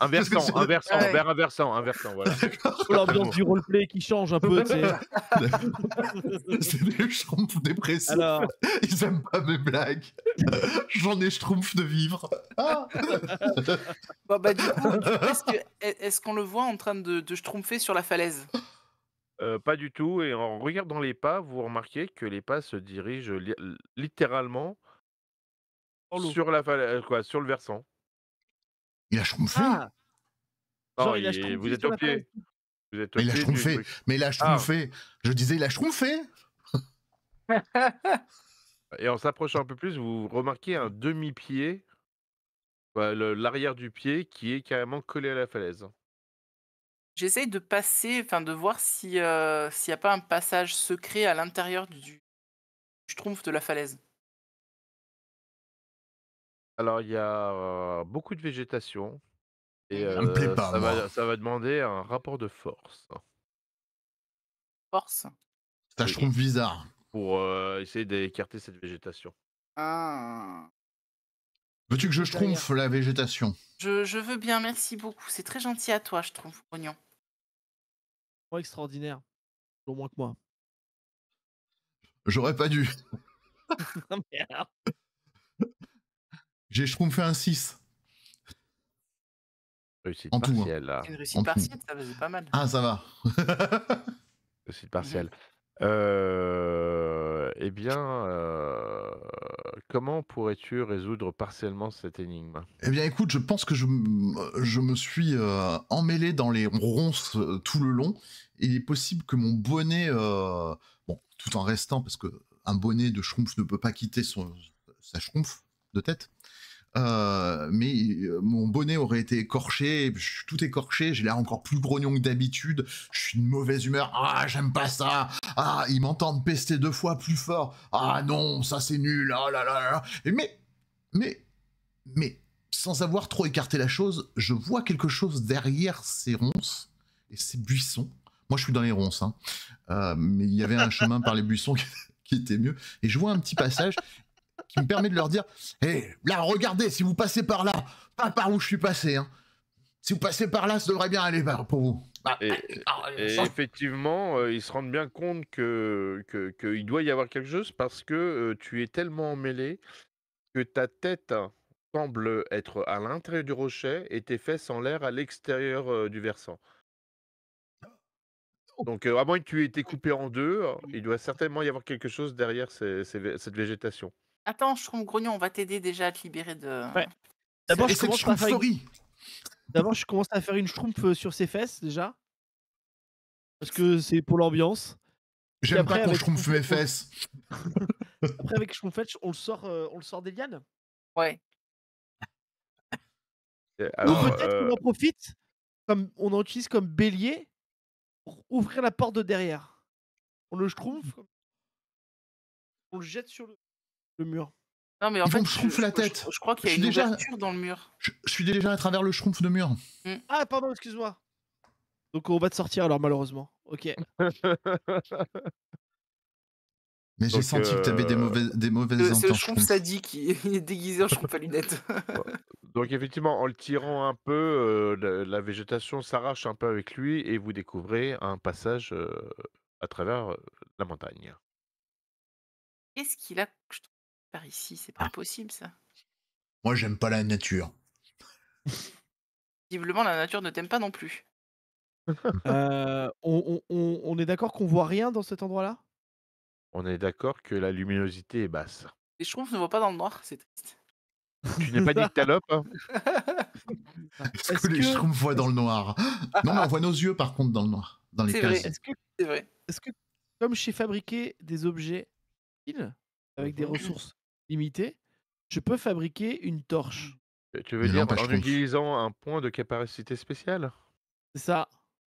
Inversant, inversant, vers
inversant. versant,
L'ambiance du roleplay qui change un peu, C'est des schtroumpfs dépressifs. Ils aiment pas mes blagues. J'en ai schtroumpf de vivre.
Ah. Bah, du est-ce qu'on le voit en train de, de
schtroumpfer sur la falaise euh, pas du tout, et en regardant les pas, vous remarquez que les pas se dirigent littéralement sur la falaise, euh, quoi, sur le versant. Ah. Il a schtroumpfé vous, êtes au pied. Mais il a Mais il a ah.
Je disais, il a schtroumpfé.
Et en s'approchant un peu plus, vous remarquez un demi-pied, bah, l'arrière du pied qui est carrément collé à la falaise. J'essaye
de passer, enfin de voir si euh, s'il n'y a pas un passage secret à l'intérieur du, du de la falaise.
Alors, il y a beaucoup de végétation. Et, mmh. Ça va, demander un rapport de force. Force
Ça, je bizarre. Pour
essayer d'écarter cette végétation.
Ah.
Veux-tu que je bah, la végétation
Je, veux bien, merci beaucoup. C'est très gentil à toi, je trouve, Ognon. Moi, extraordinaire.
Au moins que moi. J'aurais pas dû.
Merde.
J'ai fait un 6. Réussite en hein. partielle. Tout, Une réussite partielle, ça faisait pas mal. Ah, ça va.
réussite partielle. Euh, eh bien, euh, comment pourrais-tu résoudre partiellement cette énigme
Eh bien, écoute, je pense que je, me suis euh, emmêlé dans les ronces tout le long. Il est possible que mon bonnet, bon, tout en restant, parce que un bonnet de schtroumpf ne peut pas quitter son, sa schtroumpf de tête, euh, mais euh, mon bonnet aurait été écorché, je suis tout écorché, j'ai l'air encore plus grognon que d'habitude, je suis de mauvaise humeur, ah j'aime pas ça, ah ils m'entendent pester deux fois plus fort, ah non ça c'est nul, ah là là là, mais, mais, mais, sans avoir trop écarté la chose, je vois quelque chose derrière ces ronces et ces buissons. Moi je suis dans les ronces, hein. Euh, mais il y avait un chemin par les buissons qui était mieux, et je vois un petit passage, qui me permet de leur dire Hé, eh, là, regardez, si vous passez par là, pas par où je suis passé, hein. si vous passez par là, ça devrait bien aller bah, pour vous. Bah, ah, ah, ah.
effectivement, euh, ils se rendent bien compte qu'il doit y avoir quelque chose parce que euh, tu es tellement emmêlé que ta tête semble être à l'intérieur du rocher et tes fesses en l'air à l'extérieur euh, du versant. Oh. Donc, à moins que tu aies été coupé en deux, il doit certainement y avoir quelque chose derrière cette végétation.
Attends, je grognon, on va t'aider déjà à te libérer de.
Ouais. D'abord, je commence
à faire. Une...
D'abord, schtroumpf euh, sur ses fesses déjà. Parce que c'est pour l'ambiance. J'aime pas qu'on schtroumpf mes fesses. après, avec schtroumpfette, on le sort, euh, on le sort des lianes. Ouais.
Euh, Ou peut-être qu'on en
profite, comme on en utilise comme bélier pour ouvrir la porte de derrière. On le schtroumpf, mmh. on le jette sur le le mur. Non, mais en Ils fait, je, trouve la tête. Je, crois qu'il y a une ouverture dans le mur. Je,
suis déjà à travers le schrumpf de mur.
Mm. Ah, pardon, excuse-moi. Donc on va te sortir alors, malheureusement. Ok.
mais j'ai senti que tu avais euh, des mauvaises, des mauvaises le, C'est le schtroumpf
sadique, il est déguisé en schtroumpf à lunettes.
Donc effectivement, en le tirant un peu, euh, la, végétation s'arrache un peu avec lui et vous découvrez un passage euh, à travers la montagne.
Qu'est-ce qu'il a par ici, c'est pas ah. possible ça.
Moi, j'aime pas la nature.
Visiblement, la nature ne t'aime pas non plus.
Euh, on, on, on, est d'accord qu'on voit rien dans cet endroit-là
On est d'accord
que la luminosité est basse.
Les schtroumpfs ne voient pas dans le noir, c'est triste.
Tu n'es pas dit hein Est-ce que, les voient dans le noir Non, mais on voit nos yeux par contre dans le noir, dans les Est-ce
que... comme j'ai Fabriquer des objets utiles, avec des mhm. ressources Limité. je peux fabriquer une torche.
Mmh. Tu veux dire en utilisant un point de capacité spéciale C'est ça.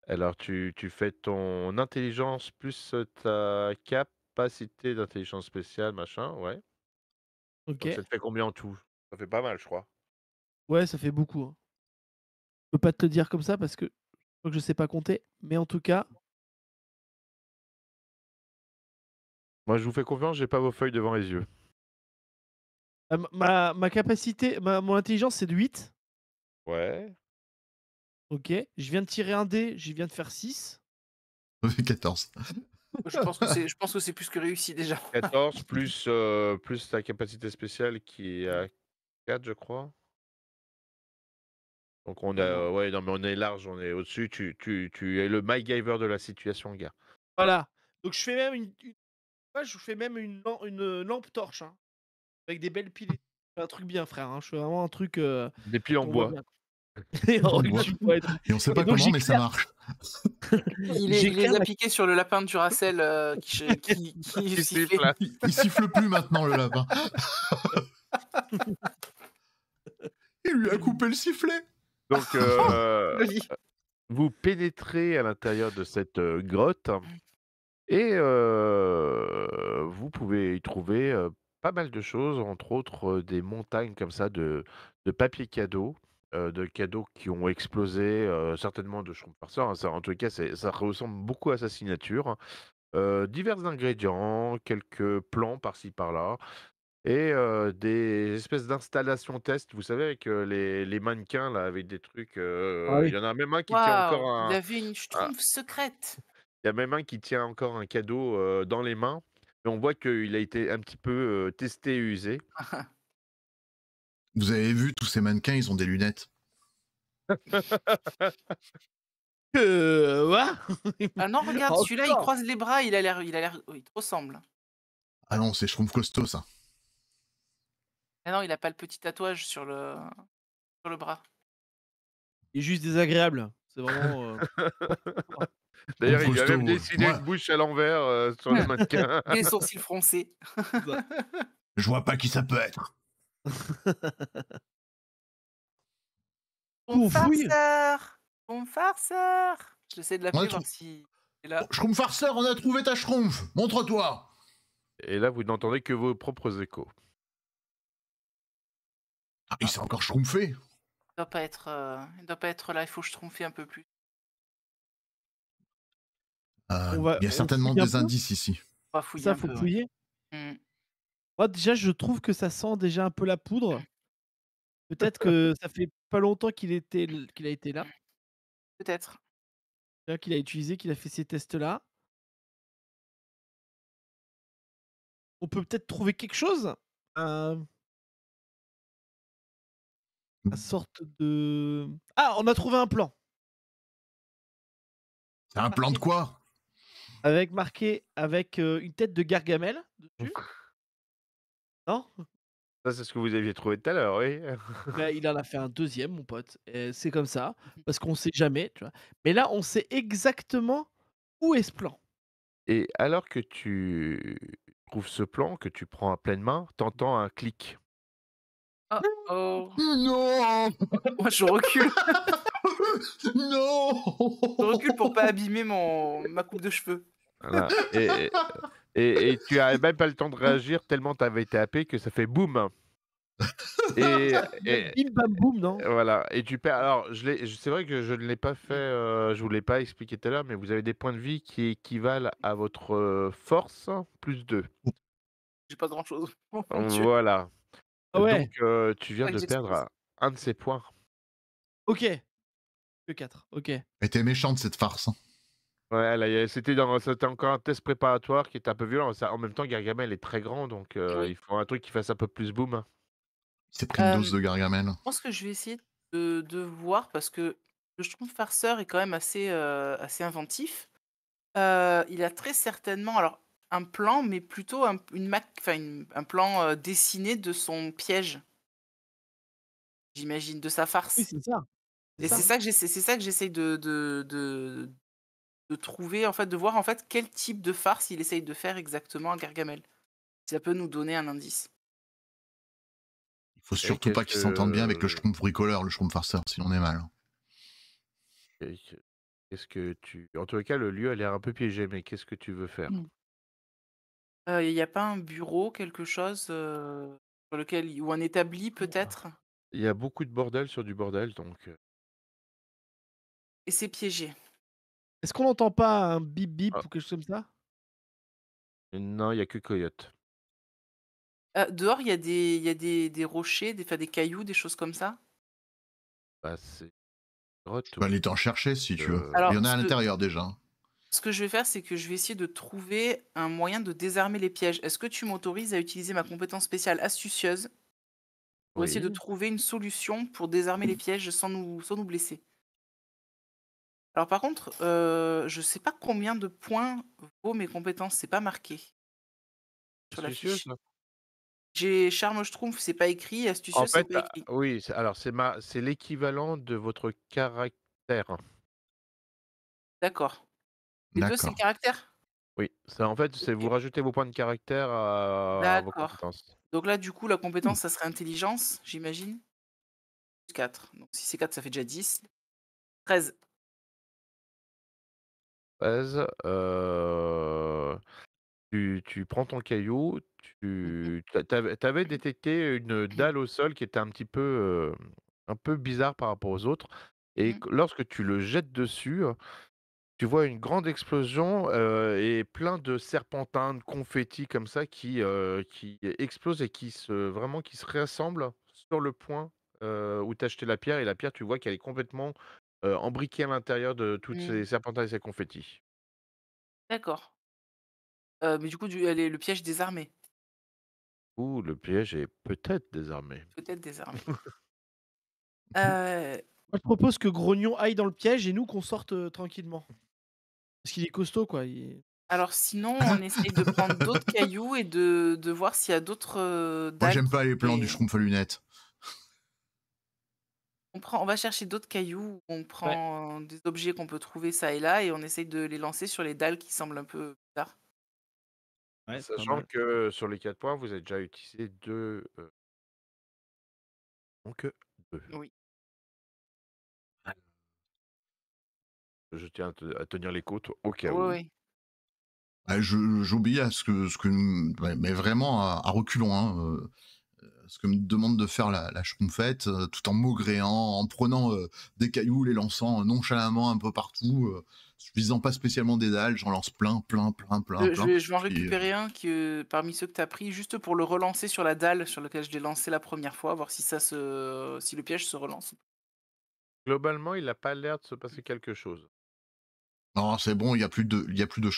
Alors tu, tu, fais ton intelligence plus ta capacité d'intelligence spéciale, machin, ouais. Ok. ça te fait combien en tout Ça fait pas mal, je crois.
Ouais, ça fait beaucoup. Hein. Je peux pas te le dire comme ça parce que je crois que je sais pas compter. Mais en tout cas.
Moi, je vous fais confiance, j'ai pas vos feuilles devant les yeux.
Ah, ma, ma capacité, ma, mon intelligence, c'est de 8. Ouais. Ok. Je viens de tirer un dé, je viens de faire
6. 14. Je pense que c'est, je pense que c'est plus que réussi déjà.
14 plus, euh, plus ta capacité spéciale qui est à 4, je crois. Donc on a, ouais, non mais on est large, on est au-dessus. Tu, tu, tu es le Giver de la situation, gars.
Voilà. Donc je fais même une, je fais même une, une lampe torche. Hein avec des belles piles. Un truc bien, frère. Hein. Je fais vraiment un truc. des piles en bois. et, on
ne
sait pas comment, mais ça
marche.
il, les a piqués
sur le lapin de Duracell euh, qui, siffle.
Il, siffle plus maintenant, le lapin. il lui a coupé le sifflet. Donc, euh, vous pénétrez à
l'intérieur de cette grotte et vous pouvez y trouver pas mal de choses, entre autres des montagnes comme ça de, de papier cadeaux, de cadeaux qui ont explosé, certainement de Schumpeter. Hein, ça, en tout cas, ça ressemble beaucoup à sa signature. Hein. divers ingrédients, quelques plans par-ci par-là, et des espèces d'installations test, vous savez, avec les, mannequins, là, avec des trucs. Ah il y en a même un qui tient encore un. Il avait une
secrète.
Il y a même un qui tient encore un cadeau dans les mains on voit qu'il a été un petit peu testé, usé.
Vous avez vu, tous ces mannequins, ils ont des lunettes. ah non, regarde, oh, celui-là, il croise
les bras, il a l'air, il a l'air, il ressemble. Hein.
Ah non, c'est trouve costaud, ça.
Ah non, il n'a pas le petit tatouage sur le,
sur le bras.
Il est juste désagréable.
C'est
vraiment. Euh, D'ailleurs, il a même euh, dessiné une bouche à l'envers euh, sur le mannequin. Et les sourcils froncés.
Je vois pas qui ça peut être. Bon
farceur Bon farceur
Je sais de la voir si... Là. farceur, on a trouvé ta schrumpf Montre-toi Et
là, vous n'entendez que vos propres échos. Ah, il s'est encore schrumpfé
il doit, pas être, euh, doit pas être là, il faut que je un peu plus.
Euh, il y a certainement des indices ici.
Ça, faut fouiller. Mmh. Moi, déjà, je trouve que ça sent déjà un peu la poudre. Mmh. Peut-être que ça fait pas longtemps qu'il était, qu'il a été là. Mmh. Peut-être. Qu'il a utilisé, qu'il a fait ces tests-là. On peut peut-être trouver quelque chose. Euh... Une sorte de. Ah, on a trouvé un plan. C'est un plan de quoi avec marqué avec une tête de Gargamel dessus. Non
Ça, c'est ce que vous aviez trouvé tout à l'heure, oui. Bah, il
en a fait un deuxième, mon pote. c'est comme ça, mmh parce qu'on sait jamais. Tu vois. Mais là, on sait exactement
où est ce plan. Et alors que tu trouves ce plan, que tu prends à pleine main, t'entends un clic.
Ah, oh, Non Moi, je recule. non Je recule pour pas abîmer mon... ma coupe de cheveux.
Et, et, tu as même pas le temps de réagir tellement tu avais été happé que ça fait boum. et, il bam boum non voilà et tu perds alors je c'est vrai que je ne l'ai pas fait euh, je je vous l'ai pas expliqué tout à l'heure mais vous avez des points de vie qui équivalent à votre euh, force plus 2
j'ai pas grand chose
voilà ah donc euh, tu viens de perdre un
de ces points
ok que 4 ok et
t'es méchante cette farce hein.
Ouais, c'était encore un test préparatoire qui était un peu violent. Ça, en même temps, Gargamel est très grand, donc euh, il faut un truc qui fasse un peu plus boom.
C'est pris une dose euh, de Gargamel. Je pense
que je vais essayer de, voir parce que je trouve farceur est quand même assez, euh, assez inventif. il a très certainement alors un plan, mais plutôt un, une, mac, un plan dessiné de son piège. J'imagine de sa farce. Oui, c'est ça. Et c'est ça que c'est ça que j'essaye de, de, de trouver, en fait, de voir en fait quel type de farce il essaye de faire exactement à Gargamel. Ça peut nous donner un indice.
Il faut surtout pas qu'il s'entende bien avec le schtroumpf bricoleur, le schtroumpf farceur, sinon on est mal. Qu'est-ce que tu.
En tout cas, le lieu a l'air un peu piégé, mais qu'est-ce que tu veux faire
Il n'y euh, a pas un
bureau, quelque chose euh, lequel... ou un établi bah. peut-être
Il y a beaucoup de bordel sur du bordel, donc. Euh.
Et c'est piégé. Est-ce qu'on n'entend pas un bip bip ah. ou quelque chose comme ça?
Non, il y a que Coyote.
Ah, dehors, il y a des, il y a des, rochers, des, des cailloux, des choses comme ça.
Bah, c'est Tu bah, aller t'en chercher si tu veux. Il y en a à l'intérieur déjà. Hein.
ce que je vais faire, c'est que je vais essayer de trouver un moyen de désarmer les pièges. Est-ce que tu m'autorises à utiliser ma compétence spéciale astucieuse pour essayer de trouver une solution pour désarmer les mmh. pièges sans nous, sans nous blesser alors par contre, euh, je sais pas combien de points vaut mes compétences, c'est pas marqué sur la fiche. J'ai charme Ce c'est pas écrit, astucieux, c'est pas ah
écrit. oui, alors c'est ma... c'est l'équivalent de votre caractère. D'accord. Les deux,
c'est caractère.
Oui, ça en fait, c'est vous rajoutez vos points de caractère à, vos compétences.
Donc là, du coup, la compétence, mmh. ça serait intelligence, j'imagine. 4. Donc si c'est 4, ça fait déjà 10. 13
tu, prends ton caillou, mmh tu avais, détecté une dalle au sol qui était un petit peu, un peu bizarre par rapport aux autres. Et mmh. lorsque tu le jettes dessus, tu vois une grande explosion et plein de serpentins, de confettis comme ça qui, qui explosent et qui se, vraiment qui se rassemblent sur le point où tu as acheté la pierre. Et la pierre, tu vois qu'elle est complètement euh, à l'intérieur de toutes mmh. ces serpentins et ces confettis.
D'accord. mais du coup, elle est le piège désarmé.
Ouh, le piège est peut-être désarmé. Peut-être
désarmé.
Moi, je propose que Grognon aille dans le piège et nous qu'on sorte tranquillement.
Parce qu'il est costaud, quoi. alors sinon, on essaie de prendre d'autres cailloux et de, de voir s'il y a d'autres Moi, j'aime pas les plans du on, prend, on va chercher d'autres cailloux, on prend des objets qu'on peut trouver ça et là, et on essaye de les lancer sur les dalles qui semblent un peu tard.
Sachant
que sur
les 4 points, vous avez déjà utilisé deux. Euh Donc, deux.
Oui. Ah.
Je tiens à, tenir les côtes au cas
où.
Oui.
Bah, à ce que, ce que. Mais vraiment à, à reculons. Hein. Euh ce que me demande de faire la, la euh, tout en maugréant, en prenant euh, des cailloux, les lançant euh, nonchalamment un peu partout visant pas spécialement des dalles, j'en lance plein, plein, plein, plein. je, vais, en récupérer
un parmi ceux que tu as pris, juste pour le relancer sur la dalle sur laquelle je l'ai lancé la première fois, voir si, ça se... si le piège se relance.
Globalement, il n'a pas l'air de se passer quelque chose.
Non, c'est bon, il n'y a plus de, il a plus de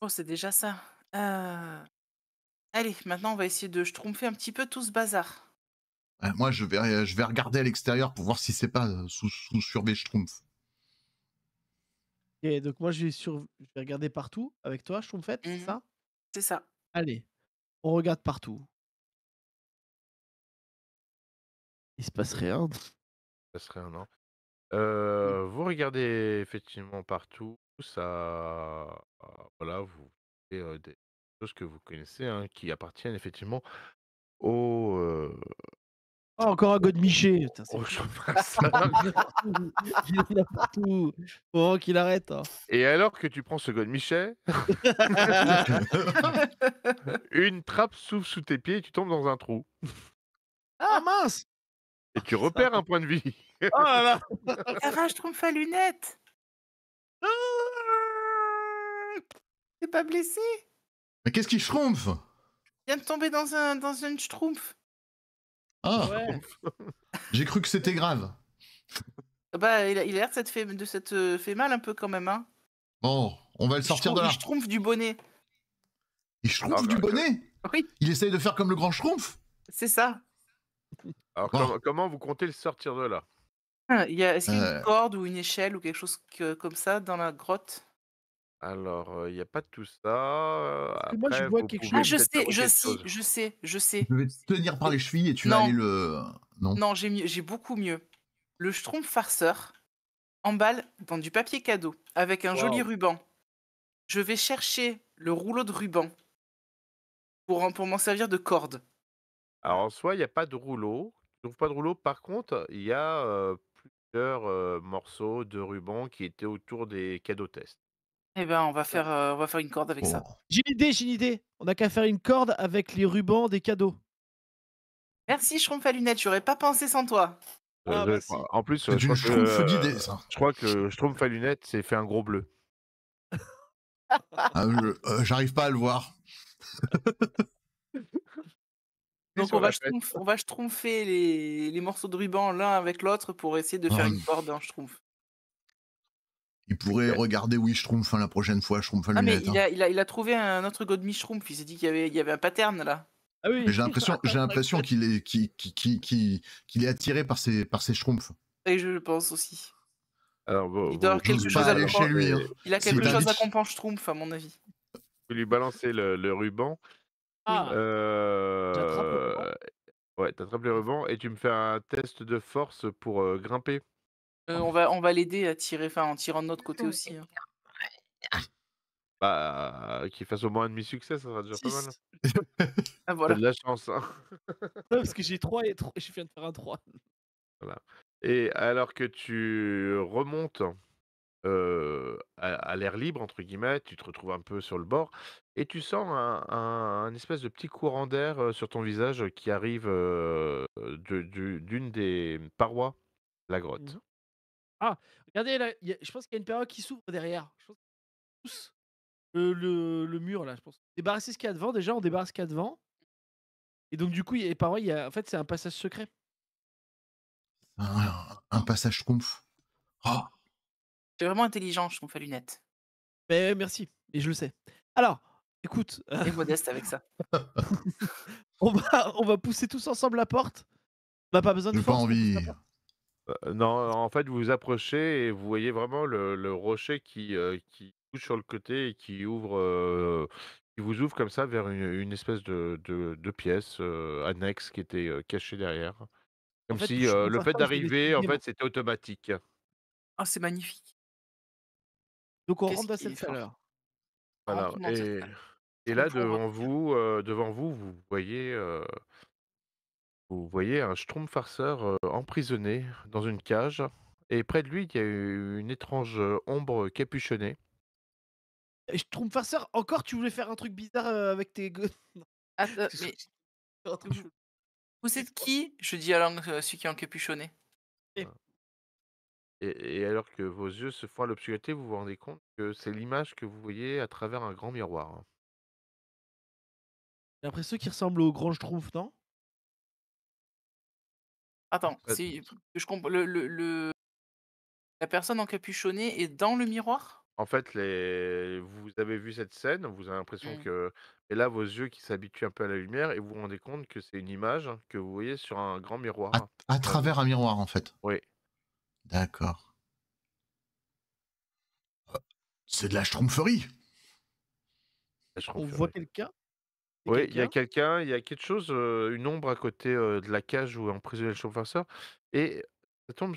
Oh, c'est déjà ça. Ah. Allez, maintenant on va essayer de schtroumpfer un petit peu tout ce bazar.
Euh, moi, je vais, euh, je vais regarder à l'extérieur pour voir si c'est pas euh, sous, sous schtroumpf.
Et donc moi, je vais, je vais regarder partout avec toi, Schtroumpfette, c'est mhm. ça C'est ça. Allez, on regarde partout.
Il se passe rien. Il se passe rien, non. vous regardez effectivement partout, ça, voilà, vous que vous connaissez, hein, qui appartiennent effectivement au.
Ah, encore un god miché partout. Faut qu'il arrête. Hein.
Et alors que tu prends ce Godmichet une trappe s'ouvre sous tes pieds et tu tombes dans un trou.
Ah mince
Et ah, tu repères un point de vie. ah là
là Arrache trompe à lunettes ah! T'es pas blessé
mais qu'est-ce qui schtroumpf Il
vient de tomber dans un dans une schtroumpf. Ah
J'ai cru que c'était grave.
Ah bah, il a l'air de s'être fait, euh, fait mal un peu quand même. Hein.
Bon, on va le sortir de là. Il
schtroumpf du bonnet.
Il schtroumpf ah, du bah,
bonnet
Oui,
Il essaye de faire comme le grand schtroumpf
c'est ça. Alors, comment vous comptez le sortir de là
ah, Est-ce qu'il y a une euh. corde ou une échelle ou quelque chose comme ça dans la grotte alors, il n'y a pas tout
ça.
moi, je
vois quelque ah, chose. je sais, je sais,
je sais, je sais. Je
vais te tenir par les chevilles et tu non. le.
Non, j'ai beaucoup mieux. Le schtroumpf farceur emballe dans du papier cadeau avec un joli ruban. Je vais chercher le rouleau de ruban
pour, m'en servir de corde. Alors, en soi, il n'y a pas de rouleau. Je trouve pas de rouleau. Par contre, il y a plusieurs morceaux de ruban qui étaient autour des cadeaux test.
Eh ben, on va faire, euh, on va faire une corde avec ça. J'ai une idée, j'ai
une idée. On n'a qu'à faire une corde avec les rubans des cadeaux. Merci, la à lunettes.
J'aurais pas pensé sans toi.
Euh, ah, bah, en plus, euh, je crois, que, schtroumpf je crois que à lunettes fait un gros bleu. Ah, j'arrive pas à le voir.
Donc, on va, on va les, morceaux de ruban l'un avec l'autre pour essayer de ah faire une corde en schtroumpf.
Il pourrait regarder, oui, Schtroumpf hein, la prochaine fois, ah, mais hein.
il, a, trouvé un autre God Schtroumpf, il s'est dit qu'il y avait, un pattern là. Ah j'ai l'impression,
qu'il est, attiré par ses, par
Et je pense aussi.
il doit quelque chose à chez lui. Hein. Il a quelque chose à
comprendre Schtroumpf, à mon avis.
vais lui balancer le, le ruban. Ah. Euh... Ouais, t'attrapes le ruban et tu me fais un test de force pour euh, grimper on
va, on va l'aider à tirer, enfin en tirant de notre côté aussi. Hein.
Ah. Bah, qu'il fasse au moins un demi-succès, ça sera déjà pas mal. Ah, de la chance. Hein.
parce que j'ai 3 et
je viens de faire un 3.
Et alors que tu remontes à, l'air libre, entre guillemets, tu te retrouves un peu sur le bord et tu sens un, espèce de petit courant d'air sur ton visage qui arrive de- d'une des parois de la grotte. Mmh.
Ah, regardez, là, je pense qu'il y a une période qui s'ouvre derrière. Je pense le, mur, là, je pense. Débarrasser ce qu'il y a devant, déjà, on débarrasse ce qu'il y a devant. Et donc, du coup, et il y a, en fait, c'est un passage secret.
Un, passage trompe Oh,
C'est vraiment intelligent, je trouve, à lunettes. Mais merci, et je le sais. Alors, écoute, modeste avec ça. on, va, on va pousser tous ensemble la porte.
On n'a pas besoin de j'ai pas envie
non, en fait, vous vous approchez et vous voyez vraiment le, rocher qui, touche sur le côté et qui ouvre, qui vous ouvre comme ça vers une, espèce de, pièce annexe qui était cachée derrière. Comme si le fait d'arriver, en fait, c'était automatique.
Ah, c'est magnifique. Donc on rentre dans cette salle.
Alors, et, et là, devant vous, vous voyez vous voyez un schtroumpf euh, emprisonné dans une cage. Et près de lui, il y a une étrange euh, ombre capuchonnée.
Et encore tu voulais faire un truc bizarre euh, avec tes... Attends, ah, mais... Vous êtes qui Je
dis à celui qui est encapuchonné. Ah.
Et... Et, alors que vos yeux se font à l'obscurité, vous vous rendez compte que c'est l'image que vous voyez à travers un grand miroir.
après, ceux qui ressemblent au grand Schtroumpf, non
Attends, je comprends la personne encapuchonnée est dans le miroir
En fait, les... vous avez vu cette scène, vous avez l'impression mmh. que. Et là, vos yeux qui s'habituent un peu à la lumière, et vous vous rendez compte que c'est une image que vous voyez sur un grand miroir.
à travers un miroir, en fait. Oui. D'accord. Euh, c'est de la schtroumpferie. On voit quelqu'un
oui, il y a quelqu'un? il y a quelque chose, une ombre à côté, de la cage où est emprisonné le chauffeur et ça tombe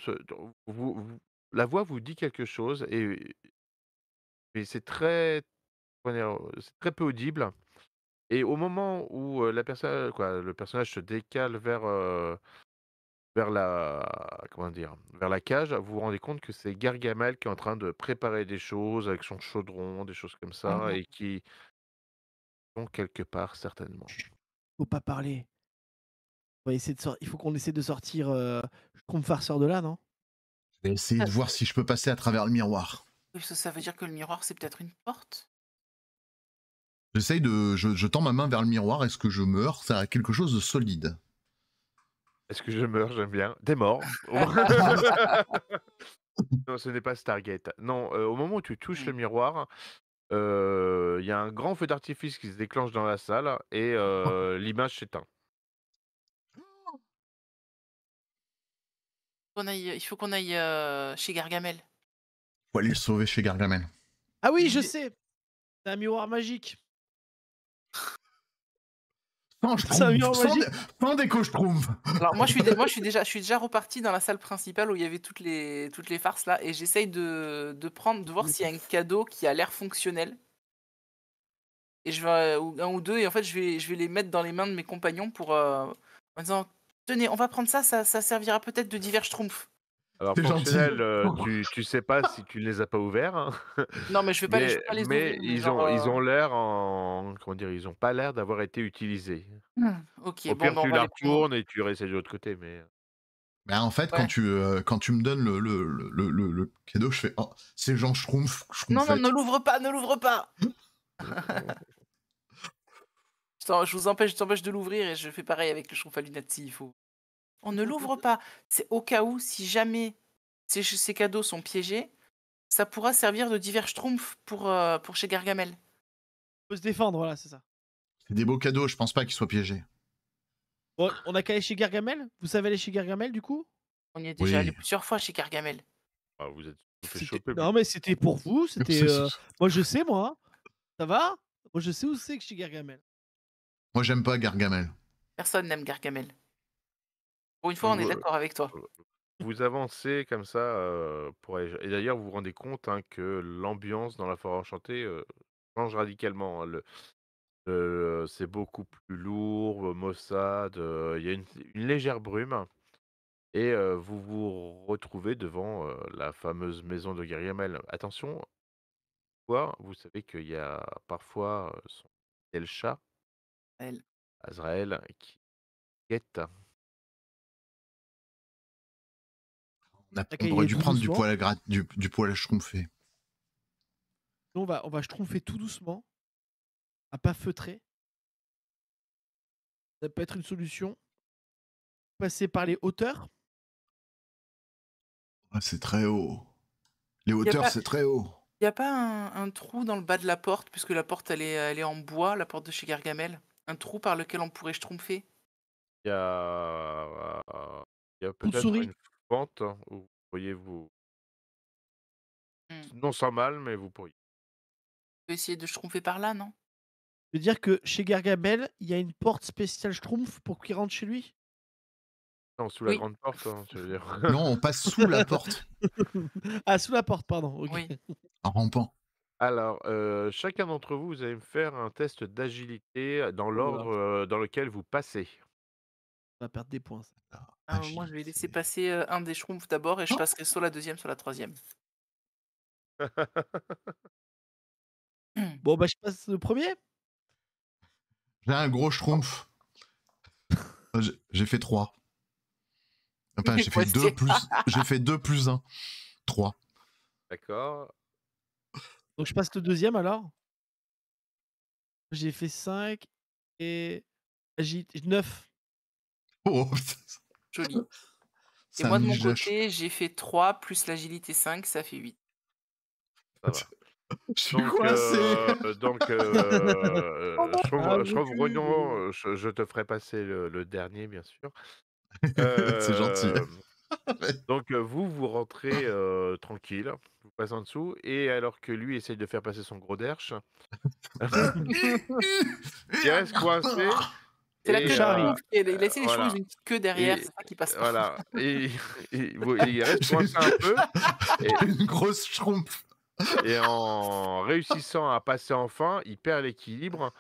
la voix vous dit quelque chose et c'est très c'est très peu audible et au moment où, la personne le personnage se décale vers, vers la comment dire? Vers la cage, vous vous rendez compte que c'est Gargamel qui est en train de préparer des choses avec son chaudron, des choses comme ah ça et qui quelque part, certainement.
faut pas parler. essayer de Il faut qu'on essaie de sortir euh, Farceur de là, non
Je vais essayer de voir si je peux passer à travers le miroir.
ça veut dire que le miroir, c'est peut-être une porte
J'essaye de. Je, tends ma main vers le miroir. Est-ce que je meurs ça a quelque chose de solide Est-ce que je
meurs J'aime bien. Des morts. non, ce n'est pas Stargate. Non, au moment où tu touches le miroir, il y a un grand feu d'artifice qui se déclenche dans la salle et l'image s'éteint.
il faut qu'on aille chez Gargamel.
Faut aller le sauver chez Gargamel.
Ah oui, je sais. C'est un miroir magique
sans je Alors
moi je suis, je suis déjà, je suis déjà reparti dans la salle principale où il y avait toutes les, toutes les farces là, et j'essaye de, prendre, de voir s'il y a un cadeau qui a l'air fonctionnel. Et je vais un ou deux, et en fait je vais, je vais les mettre dans les mains de mes compagnons pour euh, en disant, tenez, on va prendre ça, ça, ça servira peut-être de divers schtroumpfs.
Alors, euh, tu, sais pas si tu ne les as pas ouverts. Hein. Non, mais je vais pas, les- Mais, pas les ils ont ils euh ont l'air en comment dire, ils ont pas l'air d'avoir été utilisés. Mmh, ok, Au bon, pire, bah, tu la les retournes et tu restes de l'autre côté, mais
euh ben, en fait, quand tu, quand tu me donnes le, le, le, le- cadeau, je fais Oh, c'est Jean Non, non, ne
l'ouvre pas, ne l'ouvre pas. Je, vous empêche, je t'empêche de l'ouvrir et je fais pareil avec le lunettes il faut. On ne l'ouvre pas. C'est au cas où, si jamais ces, cadeaux sont piégés, ça pourra servir de divers schtroumpfs pour, euh, pour chez Gargamel. On peut se défendre, voilà, c'est ça.
C'est des beaux cadeaux, je pense pas qu'ils soient piégés.
on a qu'à aller chez Gargamel Vous savez aller chez Gargamel du coup On y est déjà allé plusieurs fois chez Gargamel.
Ah, vous êtes fait choper.
Non, mais c'était pour vous, c'était. Euh, moi, je sais, moi. Hein. Ça va Moi, je sais où c'est que chez
Gargamel.
Moi, j'aime pas Gargamel.
Personne n'aime Gargamel. Pour une fois, on est d'accord
avec toi.
Vous avancez comme ça. Et d'ailleurs, vous vous rendez compte hein, que l'ambiance dans la forêt enchantée change radicalement. Hein. Le- C'est beaucoup plus lourd, maussade. Il y a une, une légère brume. Et vous vous retrouvez devant la fameuse maison de Geriamel. Attention, vous savez qu'il y a parfois euh, son chat, Azrael, qui guette
On, aurait dû prendre du poil, à du, poil à
On va, on va schtroumpfer tout doucement, à pas feutrer. Ça peut être une solution. Passer par
les hauteurs.
Ah, c'est très haut. Les hauteurs, c'est très haut.
Il n'y a pas un, trou dans le bas de la porte, puisque la porte, elle est, euh, elle est en bois, la porte de chez Gargamel. Un trou par lequel on pourrait schtroumpfer
Il y a, euh, il y a peut-être pente, hein, où vous pourriez vous. Mmh. Non sans mal, mais vous pourriez.
essayer de schtroumpfer par là, non
Je veux dire
que chez Gargamel, il y a une porte spéciale schtroumpf pour qu'il rentre chez lui
Non, sous la grande porte, je hein, veux dire. Non, on passe sous la porte.
Ah, sous la porte, pardon.
Oui. En rampant. Alors, euh, chacun d'entre vous, vous allez me faire un test d'agilité dans l'ordre euh, dans lequel vous passez.
On va perdre des points.
Ah, ah, moi, je vais laisser passer un des schrumpfs d'abord et je oh! passerai sur la deuxième, sur la troisième.
Bon, bah, je passe le premier.
J'ai un gros schrumpf. j'ai- fait trois. Enfin, j'ai fait plus. J'ai fait deux plus 1. 3.
D'accord.
Donc, je passe le deuxième alors. J'ai fait
cinq et. J'ai neuf. Oh, Joli. Et moi, de mon côté, j'ai fait 3 plus l'agilité 5, ça fait 8.
Je suis donc, coincé. Euh, donc, euh, oh, je,
je, te ferai passer le, dernier, bien sûr. C'est gentil. Euh, donc, vous, vous rentrez tranquille, vous passez en dessous, et alors que lui essaye de faire passer son gros derche, il reste coincé. C'est la queue Il les choses une petite queue derrière, c'est ça qui passe. Voilà. Et, il reste coincé un peu. Et...
Une grosse schrumpf.
Et en réussissant à passer enfin, il perd l'équilibre,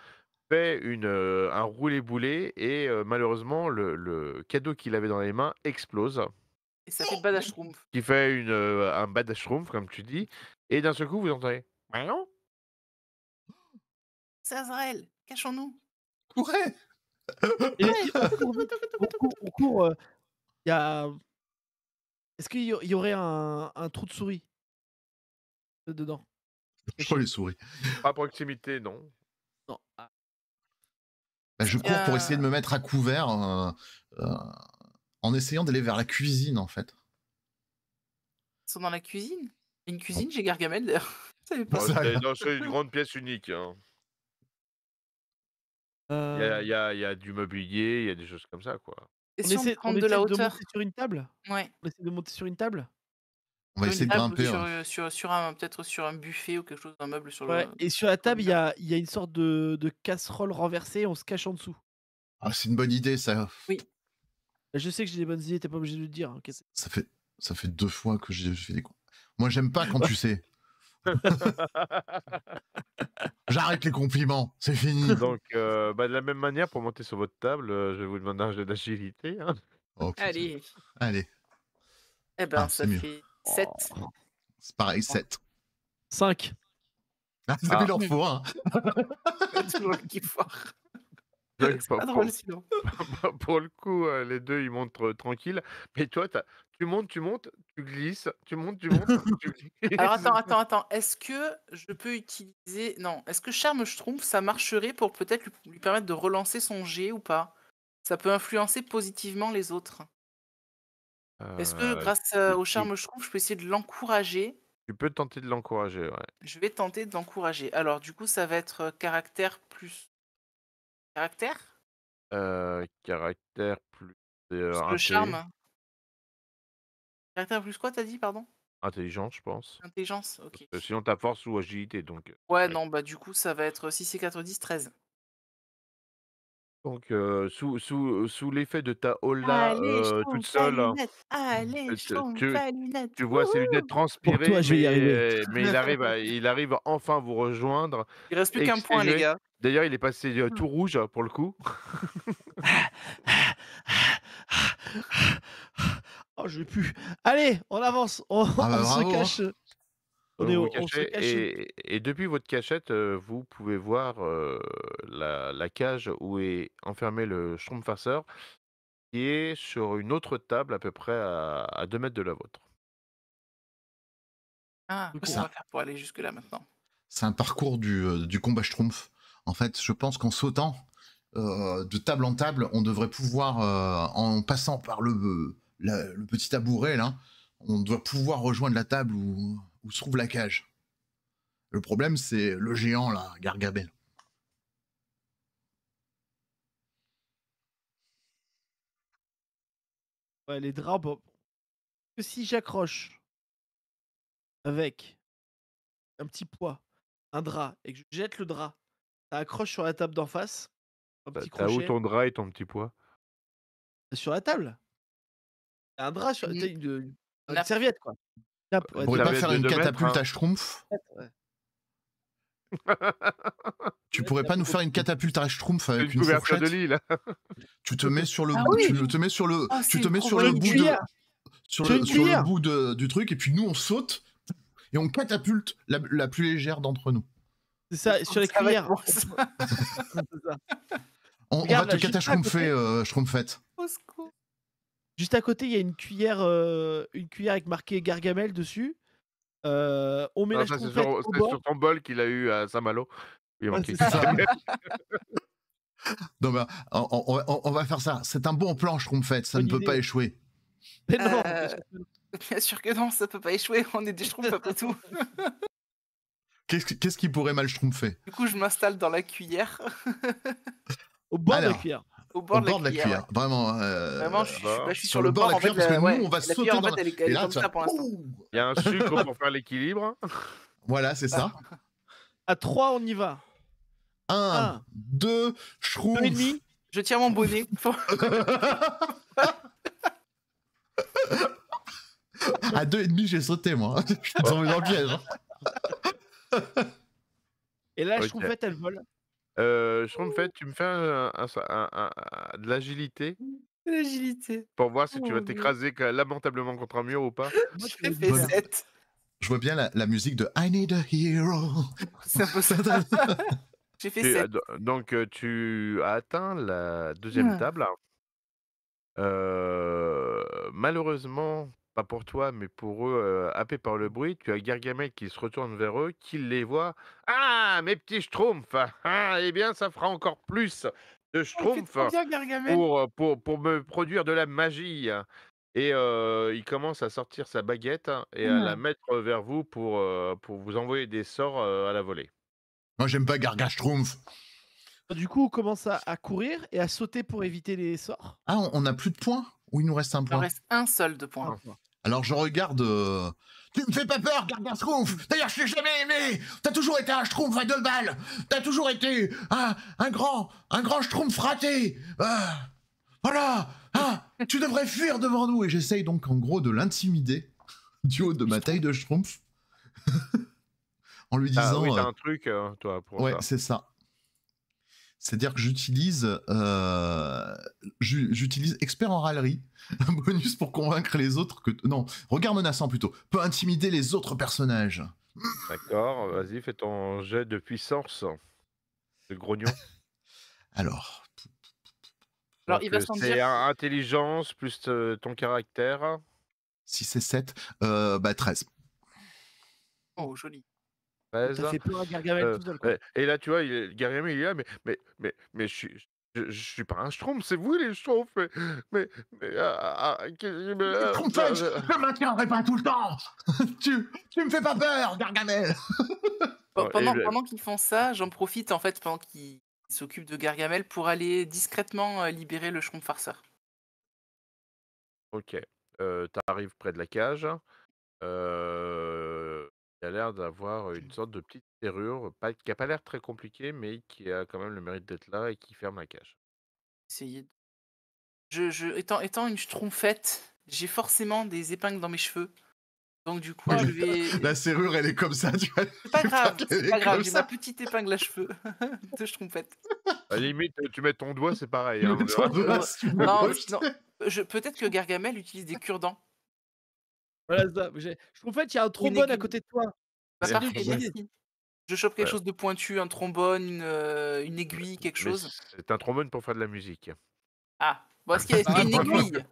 fait une, euh, un roulé boulet et euh, malheureusement, le, le cadeau qu'il avait dans les mains explose.
Et ça fait badass schrumpf.
Qui fait une, euh, un badass comme tu dis. Et d'un seul coup, vous entendez.
C'est Azrael, cachons-nous. Courez et
court
il y a. Est-ce qu'il y, aurait un, trou de souris
dedans Je crois les souris. À proximité, non. Non. Ah.
Bah, je cours pour essayer de me mettre à couvert euh, euh, en essayant d'aller vers la cuisine, en fait.
Ils sont dans la cuisine Une cuisine, j'ai Gargamel d'ailleurs. Bah,
c'est une grande
pièce unique. Hein. Il y, a- euh y du mobilier, il y a des choses comme ça, quoi. On
essaie, de la hauteur
sur une table Ouais. On essaie de monter sur une table On
va essayer de grimper.
sur, hein. euh, peut-être sur un buffet ou quelque chose, un meuble sur Ouais. Et
sur la table, il y a, y a une sorte de, de casserole renversée, on se cache en dessous.
Ah, c'est une bonne idée, ça.
Bah,
je sais que j'ai des bonnes idées, t'es pas obligé de le dire. Hein,
ça fait, ça fait deux fois que j'ai fais des Moi, j'aime pas quand tu sais. J'arrête les compliments, c'est fini. Donc,
euh, bah, de la même manière, pour monter sur votre table, euh, je vais vous demander un jeu d'agilité. Hein. Allez.
Allez,
Eh ben, ah, ça fait 7.
c'est pareil, 7. 5. Ah, c'est ah. leur hein.
qui pour,
pas drôle sinon.
pour- le coup, euh, les deux, ils montrent tranquille Mais toi, t'as tu montes, tu montes, tu glisses, tu montes, tu montes, tu glisses. Alors attends,
attends, attends. Est-ce que je peux utiliser. Non, est-ce que Charme Schtroumpf, ça marcherait pour peut-être lui, permettre de relancer son G ou pas Ça peut influencer positivement les autres.
est-ce que euh, grâce euh, au Charme
Schtroumpf, je peux essayer de l'encourager
Tu peux tenter de l'encourager, ouais.
Je vais tenter de l'encourager. Alors du coup, ça va être euh, caractère plus. Caractère
Caractère plus. Plus le charme
Caractère plus quoi, t'as dit, pardon
Intelligence, je pense. Intelligence, ok. sinon, t'as force ou agilité, donc. Euh,
ouais, non, bah du coup, ça va être 6 et 4, 13.
Donc, euh, sous, sous, euh, sous l'effet de ta Ola toute seule, mmh, Allez, tu, vois c'est ses lunettes transpirer, mais, il, arrive il arrive à enfin vous rejoindre. Il reste plus qu'un point, les gars. D'ailleurs, il est passé hum. tout rouge pour le coup.
Oh, je plus. Allez, on avance. On, ah bah se hein. cache.
On, est, où Et, depuis votre cachette, euh, vous pouvez voir euh, la, cage où est enfermé le Schtroumpfasseur, qui est sur une autre table à peu près à 2 mètres de la vôtre.
Ah, va pour aller jusque-là maintenant
C'est un parcours euh, du, combat Schtroumpf. En fait, je pense qu'en sautant de table en table, on devrait pouvoir, en passant par le le petit tabouret, là, on doit pouvoir rejoindre la table où, se trouve la cage. Le problème, c'est le géant, là, Gargabel.
Ouais, les draps, si j'accroche avec un petit poids, un drap, et que je jette le drap, ça accroche sur la table d'en face.
Un bah, où ton drap et ton petit poids Sur la table
un bras sur mmh. une, une, serviette, quoi. tu
pourrais pas faire une catapulte à hein. schtroumpf tu pourrais pas nous faire une catapulte à schtroumpf avec une, fourchette Tu te mets sur le, ah bout, tu te mets sur le, oh, tu te mets sur le bout sur le, bout de, du truc, et puis nous on saute et on catapulte la, la plus légère d'entre nous. C'est ça, sur les cuillères. On, va te catapulter schtroumpfer euh, schtroumpfette. Juste à
côté, il y a une cuillère, euh, une cuillère avec marqué Gargamel dessus. Euh, on ah,
mélange c'est sur, ton bol qu'il a eu à Saint-Malo. on, va
faire ça. C'est un bon plan, fait Ça ne peut pas échouer. Euh,
bien sûr que non, ça peut pas échouer. On est des Schtroumpfs après tout.
Qu'est-ce, qu'est-ce qui pourrait mal schtroumpfer
Du coup, je m'installe dans la cuillère.
Au bord de la cuillère au bord, de la, cuillère. Vraiment. Euh, vraiment, je, suis, bah, sur, le bord de la cuillère parce que euh, nous, on va sauter dans. La... Et Il y a un sucre pour
faire l'équilibre.
Voilà, c'est ça. À 3, on
y va. 1, 2, demi, Je tiens mon bonnet.
à demi, j'ai sauté, moi. Je suis tombé dans le piège. Hein.
Et là, je en elle vole. Je Euh, fait, tu me fais un, un, de l'agilité
L'agilité.
Pour voir si tu vas oh, t'écraser lamentablement contre un mur ou pas. Moi, je fait 7.
Je vois bien la, musique de I Need a Hero. C'est un peu ça. J'ai fait 7. Donc,
tu as atteint la deuxième mmh. table. malheureusement, pas pour toi, mais pour eux, happés par le bruit, tu as Gargamel qui se retourne vers eux, qui les voit. Ah, mes petits schtroumpfs ah, Eh bien, ça fera encore plus de oh, schtroumpfs pour, pour, pour, me produire de la magie. Et il commence à sortir sa baguette et à la mmh. mettre vers vous pour, pour vous envoyer des sorts à la volée.
Moi, j'aime pas Gargamel, Schtroumpf. Bah, du coup,
on commence à, courir et à sauter pour éviter les sorts.
Ah, on n'a plus de points Ou il nous reste un point Il nous reste un seul de points. Alors je regarde. Euh, tu me fais pas peur, un Schtroumpf D'ailleurs, je t'ai jamais aimé T'as toujours été un Schtroumpf à deux balles T'as toujours été un, grand, un grand Schtroumpf raté euh, Voilà ah, Tu devrais fuir devant nous Et j'essaye donc en gros de l'intimider du haut de ma taille de Schtroumpf en lui ah disant. Ah oui, t'as euh, un
truc, toi, pour Ouais, c'est
ça. C'est-à-dire que j'utilise, euh, j'utilise expert en râlerie, un bonus pour convaincre les autres que non, regard menaçant plutôt, peut intimider les autres personnages.
D'accord, vas-y, fais ton jet de puissance. Le grognon. Alors. Alors, il va C'est intelligence plus euh, ton caractère.
Si c'est 7, euh, bah 13.
Oh, joli. Bah, ça fait Gargamel euh, tout Et là, tu vois, il est, Gargamel, il est là, mais, mais, mais, mais je suis. Je, je, suis pas un schtroumpf, c'est vous les schtroumpfs, mais. Mais. mais, ah, ah
que, bah, bah. mais euh, euh, je maintiendrai pas tout le temps tu, tu me fais pas peur, Gargamel
Pendant, qu'ils font ça, j'en profite, en fait, pendant qu'ils s'occupent de Gargamel, pour aller discrètement euh, libérer le schtroumpf farceur.
Ok. Euh, T'arrives près de la cage. Euh qui a l'air d'avoir une sorte de petite serrure, pas, qui a pas l'air très compliquée, mais qui a quand même le mérite d'être là et qui ferme la cage.
Essayez. Je, étant, étant une trompette j'ai forcément des épingles dans mes cheveux. Donc du coup, ah
La serrure, elle est comme ça, tu pas grave, c'est pas grave.
petite épingle à cheveux de trompette.
limite, tu mets ton doigt, c'est pareil. Peut-être
que Gargamel utilise des cure-dents. Voilà ça. En fait, il y a un trombone à côté de toi. Bah, je chope quelque chose de pointu, un trombone, une, euh, bah, aiguille, quelque chose.
C'est un trombone pour faire de la musique.
Ah, ce ah, qu'il y a, une bah, aiguille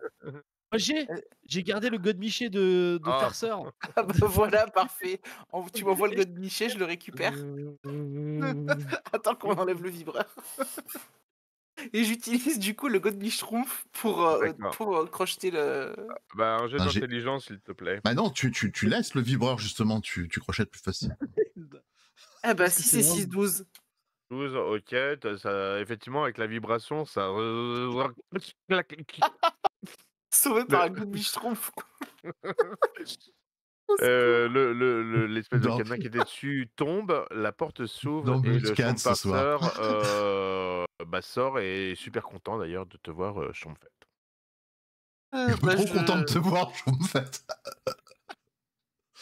J'ai,
euh. j'ai gardé le Godmiché de, de farceur. Ah. Ah, voilà, parfait. Tu m'envoies le
Godmiché, je le récupère. Attends qu'on enlève le vibreur
et j'utilise du coup le god Schtroumpf pour, euh, pour euh, crocheter le. Ah bah, un jeu ah, d'intelligence, s'il te plaît.
Bah non, tu, tu, tu, laisses le vibreur justement, tu, tu crochettes plus facile.
ah bah si c'est 6, 12.
12, ok, ça, effectivement, avec la vibration, ça. Sauvé par bah un god Schtroumpf. Euh, le, le, l'espèce de cadenas qui était dessus tombe, la porte s'ouvre et le scan Euh, bah, sort et est super content d'ailleurs de te voir, euh, Chomfette.
Euh, ah, bah, trop content de te voir, Chomfette.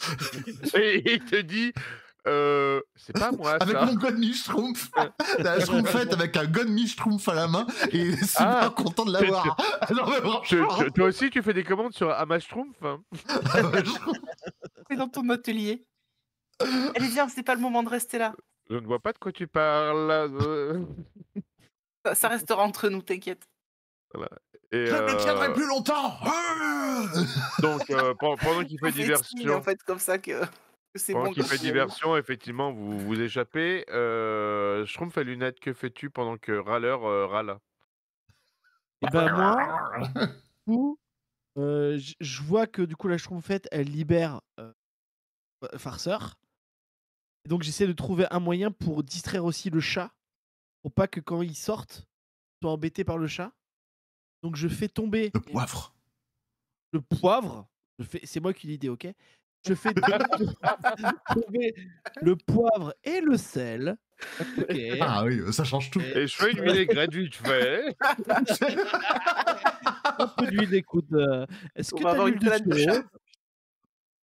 et il te dit
euh, c'est pas moi. avec mon Godmi Schtroumpf. Euh. la Schtroumpfette avec un Godmi Schtroumpf à la main et super ah. pas content de l'avoir. toi aussi, tu fais des
commandes sur Amaschtroumpf hein. C'est dans ton atelier.
Allez, viens, c'est pas le moment de rester là.
Je ne vois pas de quoi tu parles.
ça, restera entre
nous, t'inquiète. Voilà. Et je ne tiendrai euh, plus
longtemps. Donc, euh, pendant qu'il fait diversion. C'est en fait comme ça que. C'est Pendant bon qu'il fait diversion,
effectivement, vous vous échappez. Euh, à lunettes. que fais-tu pendant que Râleur euh, râle
Et eh ben moi, euh, je vois que du coup la fait, elle libère euh, Farceur. Donc j'essaie de trouver un moyen pour distraire aussi le chat, pour pas que quand il sortent, ils embêté par le chat. Donc je fais tomber... Le poivre. Le poivre. C'est moi qui l'ai l'idée, ok je fais trouver le poivre et le sel.
Ah oui, ça change tout. Et je fais une vinaigrette vite fait.
un peu d'huile écoute. Euh, est-ce que tu as une de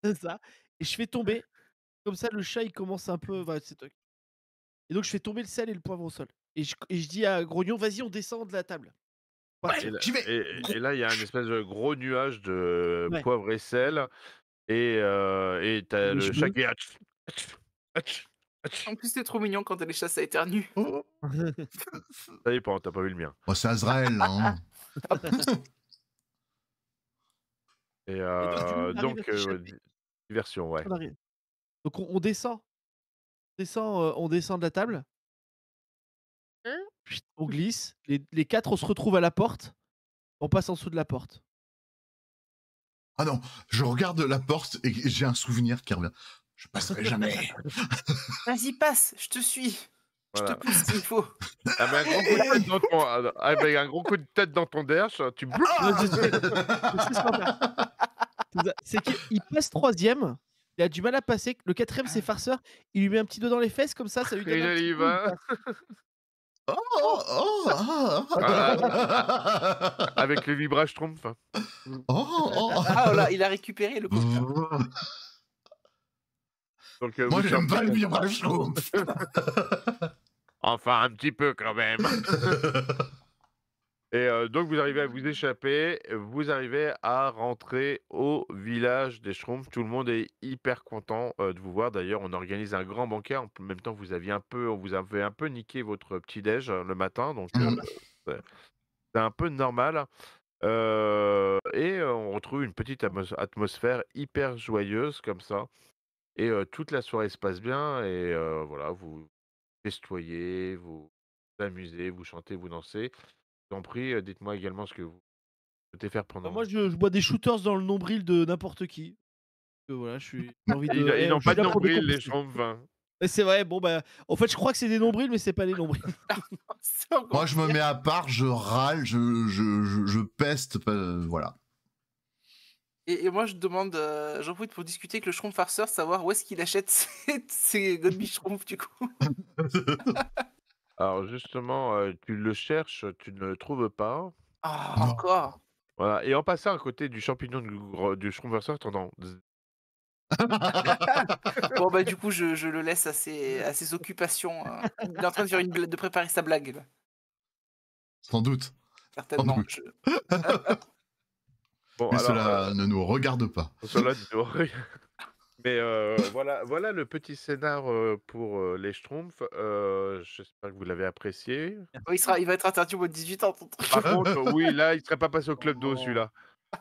C'est ça. Et je fais tomber. Comme ça, le chat, il commence un peu. Et donc, je fais tomber le sel et le poivre au sol. Et je, dis à Grognon, vas-y, on descend de la table.
et, là, il y a un espèce de gros nuage de poivre et sel et t'as le chat qui
En plus, c'est trop mignon quand les chats à éternue. Oh,
oh. Ça dépend, t'as pas vu le mien.
Oh, c'est Azrael, hein. là,
ah bah.
Et donc, diversion, ouais.
donc, on, descend. On descend, on descend de la table.
Hein on
glisse. Les, les quatre, on se retrouve à la porte. On passe en dessous de la porte.
Ah non, je regarde la porte et j'ai un souvenir qui revient. Je passerai jamais.
Vas-y, passe, je te suis.
Je te pousse
s'il
faut.
Avec ah, un,
gros coup de tête
dans ton... Ah, ah, un gros coup de tête dans ton derche, tu bloques.
c'est qu'il passe troisième, il a du mal à passer. Le quatrième, c'est farceur. Il lui met un petit dos dans les fesses, comme ça, ça lui donne. un Oh, oh, oh, oh.
avec le vibrage trompe. Oh, oh. Ah, oh là, il
a récupéré le
Donc, euh, Moi, j'aime pas le vibrage trompe. enfin, un petit peu quand même. Et donc, vous arrivez à vous échapper, vous arrivez à rentrer au village des Schtroumpfs. Tout le monde est hyper content de vous voir. D'ailleurs, on organise un grand banquet. En même temps, vous aviez un peu, vous avait un peu niqué votre petit-déj le matin. Donc, mmh c'est un peu normal. et on retrouve une petite atmosphère hyper joyeuse comme ça. Et toute la soirée se passe bien. Et voilà, vous festoyez, vous vous amusez, vous chantez, vous dansez vous en prie, euh, dites-moi également ce que vous souhaitez faire bah, pendant. moi,
je, bois des shooters dans le nombril de n'importe qui. Euh, voilà, je suis. Ils, eh, n'ont pas de nombril, les chambres C'est vrai, bon bah en fait je crois que c'est des nombrils mais c'est pas des nombrils. Ah,
moi je me mets à part, je râle, je, je, je, peste, euh, voilà.
Et, moi je demande, euh, j'en pour discuter avec le schrumpf farceur, savoir où est-ce qu'il achète ses, ses du coup.
Alors justement, tu le cherches, tu ne le trouves pas. Ah,
encore
Voilà. Et en passant à côté du champignon du, du Bon, bah, du coup,
je, le laisse à ses, à ses occupations. Hein. Il est en train de, préparer sa blague,
Sans doute. certainement. Mais cela euh ne nous regarde pas.
cela ne nous regarde mais voilà, voilà le petit scénar pour les Schtroumpfs. J'espère que vous l'avez apprécié. Ah bah, il, sera, il va être interdit au bout de 18 ans, oui, là, il serait pas passé au club d'eau, oh. celui-là.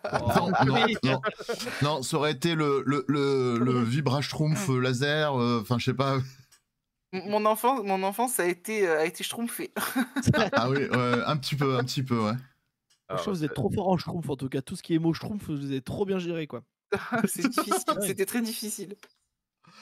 non, ça aurait été le, le, vibra-schtroumpf mmh. laser, enfin, je sais pas.
Mon enfance, mon ça a été, a été schtroumpfée.
ah oui, un petit peu, un petit peu, ouais. je ah vous êtes trop
fort en schtroumpf, en tout cas. Tout ce qui est mot schtroumpf, vous êtes trop bien géré, quoi.
c'était très difficile.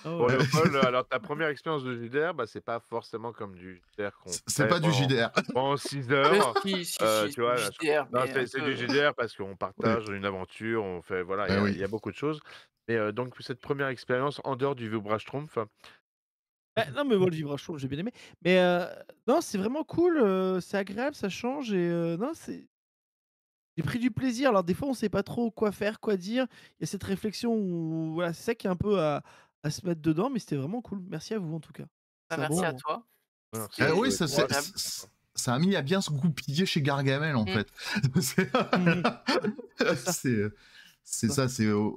Oh.
alors ta première expérience de JDR, bah, c'est pas forcément comme du JDR qu'on C'est pas du JDR. En 6 ah, heures. Euh, tu vois, c'est du JDR parce qu'on partage une aventure, on fait, voilà, il y, ben a beaucoup de choses. et euh, donc, cette première expérience en dehors du Vibrastrumpf. Bah,
hein. non, mais moi le Vibrastrumpf, j'ai bien aimé. Mais euh, non, c'est vraiment cool, c'est agréable, ça change et non, c'est j'ai pris du plaisir. Alors, des fois, on sait pas trop quoi faire, quoi dire. Il y a cette réflexion où, c'est ça qui est un peu à, se mettre dedans, mais c'était vraiment cool. Merci à vous, en tout cas. Bah, merci à hein. toi.
Bah oui, ça, a mis à bien se goupiller chez Gargamel en mmh. fait. Mmh. c'est ça, c'est euh,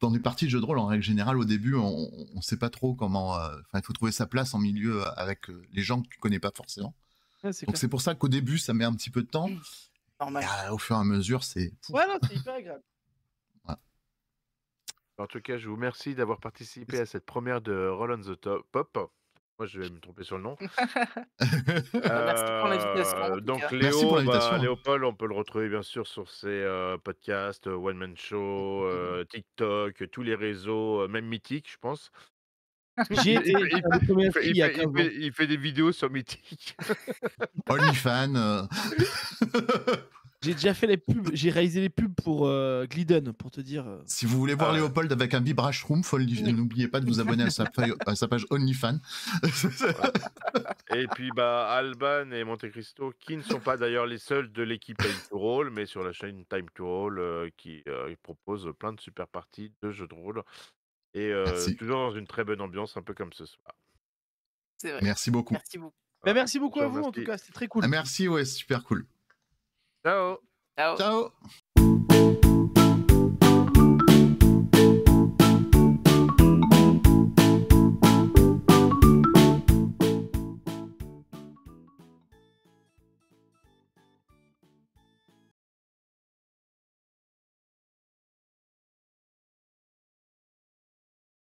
dans des parties de jeu de rôle en règle générale au début on ne sait pas trop comment. Euh, il faut trouver sa place en milieu euh, avec les gens que tu connais pas forcément. Donc c'est pour ça qu'au début ça met un petit peu de temps au fur et à mesure, c'est.
Ouais, non, c'est hyper agréable. Ouais.
En tout cas, je vous remercie d'avoir participé à cette première de Roll on the Top Pop. Moi, je vais me tromper sur le nom. Merci pour euh, l'invitation. Donc, Léo, bah, Léopold, on peut le retrouver bien sûr sur ses euh, podcasts, euh, One Man Show, TikTok, tous les réseaux, même Mythique, je pense.
il,
fait, des vidéos sur Mythique. OnlyFans. Fan.
J'ai déjà fait les pubs, j'ai réalisé les pubs pour euh, Glidden,
pour te dire. Euh. Si vous voulez voir ah.
Léopold avec un vibrashroom n'oubliez pas de vous abonner à sa, à sa page OnlyFans.
et puis bah, Alban et Monte Cristo, qui ne sont pas d'ailleurs les seuls de l'équipe Time to Roll, mais sur la chaîne Time to Roll, euh, qui propose plein de super parties de jeux de rôle. Et toujours dans une très bonne ambiance, un peu comme
ce soir.
Vrai. Merci beaucoup. Merci beaucoup. Bah, merci beaucoup à vous, en tout cas, c'était très cool.
merci, ouais, super cool.
So, so, so